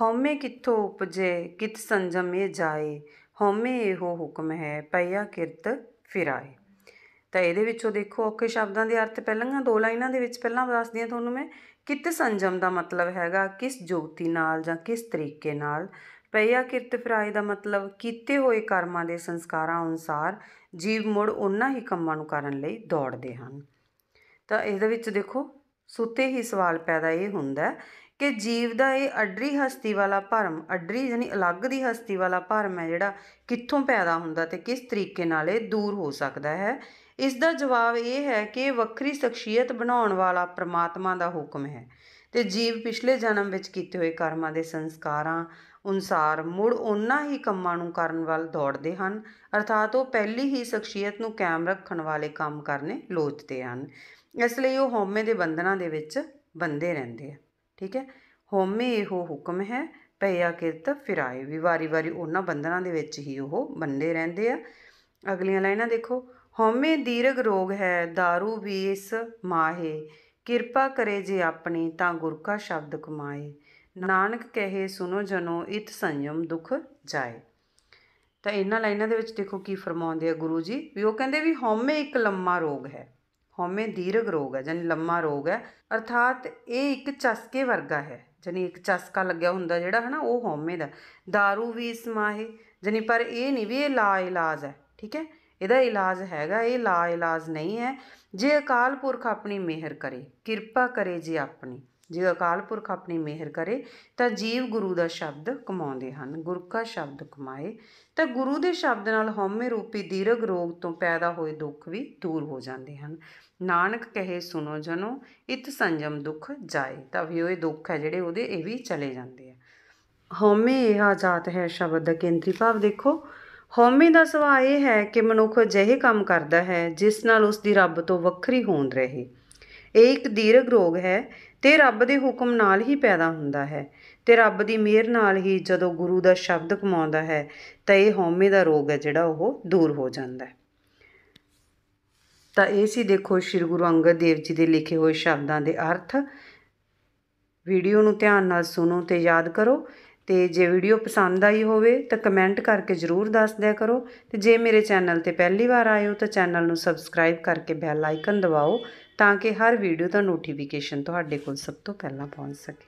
ਹਉਮੈ ਕਿੱਥੋਂ ਉਪਜੇ ਕਿਤ ਸੰਜਮੇ ਜਾਏ ਹਉਮੈ ਇਹੋ ਹੁਕਮ ਹੈ ਪਈਆ ਕਿਰਤ ਫਿਰਾਏ ਤਾਂ ਇਹਦੇ ਵਿੱਚੋਂ ਦੇਖੋ ਔਖੇ ਸ਼ਬਦਾਂ ਦੇ ਅਰਥ ਪਹਿਲਾਂ ਦੋ ਲਾਈਨਾਂ ਦੇ ਵਿੱਚ ਪਹਿਲਾਂ ਦੱਸਦੀ ਆ ਤੁਹਾਨੂੰ ਮੈਂ ਕਿਤ ਸੰਜਮ ਦਾ ਮਤਲਬ ਹੈਗਾ ਕਿਸ ਜੋਤੀ ਨਾਲ ਜਾਂ ਕਿਸ ਤਰੀਕੇ ਨਾਲ ਪਈਆ ਕਿਰਤ ਫਿਰਾਏ ਦਾ ਮਤਲਬ ਕੀਤੇ ਹੋਏ ਕਰਮਾਂ ਦੇ ਸੰਸਕਾਰਾਂ ਅਨੁਸਾਰ ਜੀਵ ਮੁੜ ਉਹਨਾਂ ਹੀ ਕੰਮਾਂ ਨੂੰ ਕਰਨ ਲਈ ਦੌੜਦੇ ਹਨ ਤਾਂ ਇਹਦੇ ਵਿੱਚ ਦੇਖੋ ਸੁੱਤੇ ਹੀ ਸਵਾਲ ਪੈਦਾ ਇਹ ਹੁੰਦਾ ਕਿ ਜੀਵ ਦਾ ਇਹ ਅਡਰੀ ਹਸਤੀ ਵਾਲਾ ਭਰਮ ਅਡਰੀ ਯਾਨੀ ਅਲੱਗ ਦੀ ਹਸਤੀ ਵਾਲਾ ਭਰਮ ਹੈ ਜਿਹੜਾ ਕਿੱਥੋਂ ਪੈਦਾ ਹੁੰਦਾ ਤੇ ਕਿਸ ਤਰੀਕੇ ਨਾਲ ਇਹ ਦੂਰ ਹੋ ਸਕਦਾ ਹੈ ਇਸ ਦਾ ਜਵਾਬ ਇਹ ਹੈ ਕਿ ਵੱਖਰੀ ਸ਼ਖਸੀਅਤ ਬਣਾਉਣ ਵਾਲਾ ਪ੍ਰਮਾਤਮਾ ਦਾ ਹੁਕਮ ਹੈ ਤੇ ਜੀਵ ਪਿਛਲੇ ਜਨਮ ਵਿੱਚ ਕੀਤੇ ਹੋਏ ਕਰਮਾਂ ਦੇ ਸੰਸਕਾਰਾਂ ਅਨੁਸਾਰ ਮੁੜ ਉਹਨਾਂ ਹੀ ਕੰਮਾਂ ਨੂੰ ਕਰਨ ਵੱਲ ਦੌੜਦੇ ਹਨ ਅਰਥਾਤ ਉਹ ਪਹਿਲੀ ਹੀ ਸ਼ਖਸੀਅਤ ਨੂੰ ਕਾਇਮ ਰੱਖਣ ਵਾਲੇ ਕੰਮ ਕਰਨੇ ਲੋਚਦੇ ਹਨ ਇਸ ਲਈ ਉਹ ਹਉਮੈ ਦੇ ਬੰਧਨਾਂ ਦੇ ਵਿੱਚ ਬੰਦੇ ਰਹਿੰਦੇ ਆ ਠੀਕ ਹੈ ਹੋਮੇ ਇਹੋ ਹੁਕਮ ਹੈ ਪਈਆ ਕਿਰਤ ਫਿਰਾਏ ਵੀ ਵਾਰੀ-ਵਾਰੀ ਉਹਨਾਂ ਬੰਧਨਾਂ ਦੇ ਵਿੱਚ ਹੀ ਉਹ ਬੰਦੇ ਰਹਿੰਦੇ ਆ ਅਗਲੀਆਂ ਲਾਈਨਾਂ ਦੇਖੋ ਹੋਮੇ ਦੀਰਗ ਰੋਗ ਹੈ दारू ਵੀ ਇਸ ਮਾਹੇ ਕਿਰਪਾ ਕਰੇ ਜੇ ਆਪਣੀ ਤਾਂ ਗੁਰ ਕਾ ਸ਼ਬਦ ਕਮਾਏ ਨਾਨਕ ਕਹੇ ਸੁਨੋ ਜਨੋ ਇਤ ਸੰਯਮ ਦੁਖ ਜਾਏ ਤਾਂ ਇਹਨਾਂ ਲਾਈਨਾਂ ਦੇ ਵਿੱਚ ਦੇਖੋ ਕੀ ਫਰਮਾਉਂਦੇ ਆ ਗੁਰੂ ਜੀ ਵੀ ਉਹ ਕਹਿੰਦੇ ਵੀ ਹੋਮੇ ਇੱਕ ਲੰਮਾ ਰੋਗ ਹੈ ਹੋਮੇ ਦੀਰਗ ਰੋਗ ਹੈ ਜਾਨੀ ਲੰਮਾ ਰੋਗ ਹੈ ਅਰਥਾਤ ਇਹ ਇੱਕ ਚਸਕੇ ਵਰਗਾ ਹੈ ਜਾਨੀ ਇੱਕ ਚਸਕਾ ਲੱਗਿਆ ਹੁੰਦਾ ਜਿਹੜਾ ਹੈ ਨਾ ਉਹ ਹੋਮੇ ਦਾ दारू ਵੀ ਇਸ ਮਾਹੇ ਜਾਨੀ ਪਰ ਇਹ ਨਹੀਂ ਵੀ ਇਹ ਲਾ ਇਲਾਜ ਹੈ ਠੀਕ ਹੈ ਇਹਦਾ ਇਲਾਜ ਹੈਗਾ ਇਹ ਲਾ ਇਲਾਜ ਨਹੀਂ ਹੈ ਜੇ ਅਕਾਲ ਪੁਰਖ ਆਪਣੀ ਮਿਹਰ ਕਰੇ ਕਿਰਪਾ ਕਰੇ ਜੇ ਆਪਣੀ ਜੇ ਅਕਾਲ ਪੁਰਖ ਆਪਣੀ ਮਿਹਰ ਕਰੇ ਤਾਂ ਜੀਵ ਗੁਰੂ ਦਾ ਸ਼ਬਦ ਕਮਾਉਂਦੇ ਹਨ ਗੁਰ ਕਾ ਸ਼ਬਦ ਕਮਾਏ ਤਾਂ ਗੁਰੂ ਦੇ ਸ਼ਬਦ ਨਾਲ ਹਉਮੈ ਰੂਪੀ ਦੀਰਗ ਰੋਗ ਤੋਂ ਪੈਦਾ ਹੋਏ ਦੁੱਖ ਵੀ ਦੂਰ ਹੋ ਜਾਂਦੇ ਹਨ ਨਾਨਕ ਕਹੇ ਸੁਨੋ ਜਨੋ ਇਤ ਸੰਜਮ ਦੁੱਖ ਜਾਏ ਤਾਂ ਵੀ ਉਹ ਇਹ ਦੁੱਖ ਹੈ ਜਿਹੜੇ ਉਹਦੇ ਇਹ ਵੀ ਚਲੇ ਜਾਂਦੇ ਆ ਹਉਮੈ ਇਹ ਆਜਾਤ ਹੈ ਸ਼ਬਦ ਦਾ ਕੇਂਦਰੀ ਭਾਵ ਦੇਖੋ ਹਉਮੈ ਦਾ ਸਵਾ ਇਹ ਹੈ ਕਿ ਮਨੁੱਖ ਅਜਿਹੇ ਕੰਮ ਕਰਦਾ ਹੈ ਜਿਸ ਨਾਲ ਉਸ ਦੀ ਰੱਬ ਤੋਂ ਵੱਖਰੀ ਹੋਣ ਰਹੇ ਇਹ ਇੱਕ ਦੀਰਗ ਰੋਗ ਹੈ ਤੇ ਰੱਬ ਦੇ ਹੁਕਮ ਨਾਲ ਹੀ ਪੈਦਾ ਹੁੰਦਾ ਹੈ ਤੇ ਰੱਬ ਦੀ ਮਿਹਰ ਨਾਲ ਹੀ ਜਦੋਂ ਗੁਰੂ ਦਾ ਸ਼ਬਦ ਕਮਾਉਂਦਾ ਹੈ ਤਾਂ ਇਹ ਹਉਮੈ ਦਾ ਰੋਗ ਹੈ ਜਿਹੜਾ ਉਹ ਦੂਰ ਹੋ ਜਾਂਦਾ ਹੈ ਤਾਂ ਇਹ ਸੀ ਦੇਖੋ ਸ੍ਰੀ ਗੁਰੂ ਅੰਗਦ ਦੇਵ ਜੀ ਦੇ ਲਿਖੇ ਹੋਏ ਸ਼ਬਦਾਂ ਦੇ ਅਰਥ ਵੀਡੀਓ ਨੂੰ ਧਿਆਨ ਨਾਲ ਸੁਣੋ ਤੇ ਯਾਦ ਕਰੋ ਤੇ ਜੇ ਵੀਡੀਓ ਪਸੰਦ ਆਈ ਹੋਵੇ ਤਾਂ ਕਮੈਂਟ ਕਰਕੇ ਜਰੂਰ ਦੱਸ ਦਿਆ ਕਰੋ ਤੇ ਜੇ ਮੇਰੇ ਚੈਨਲ ਤੇ ਪਹਿਲੀ ਵਾਰ ਆਏ ਹੋ ਤਾਂ ਚੈਨਲ ਨੂੰ ਸਬਸਕ੍ਰਾਈਬ ਕਰਕੇ ਬੈਲ ਆਈਕਨ ਦਬਾਓ ਤਾਂ ਕਿ ਹਰ ਵੀਡੀਓ ਦਾ ਨੋਟੀਫਿਕੇਸ਼ਨ ਤੁਹਾਡੇ ਕੋਲ ਸਭ ਤੋਂ ਪਹਿਲਾਂ ਪਹੁੰਚ ਸਕੇ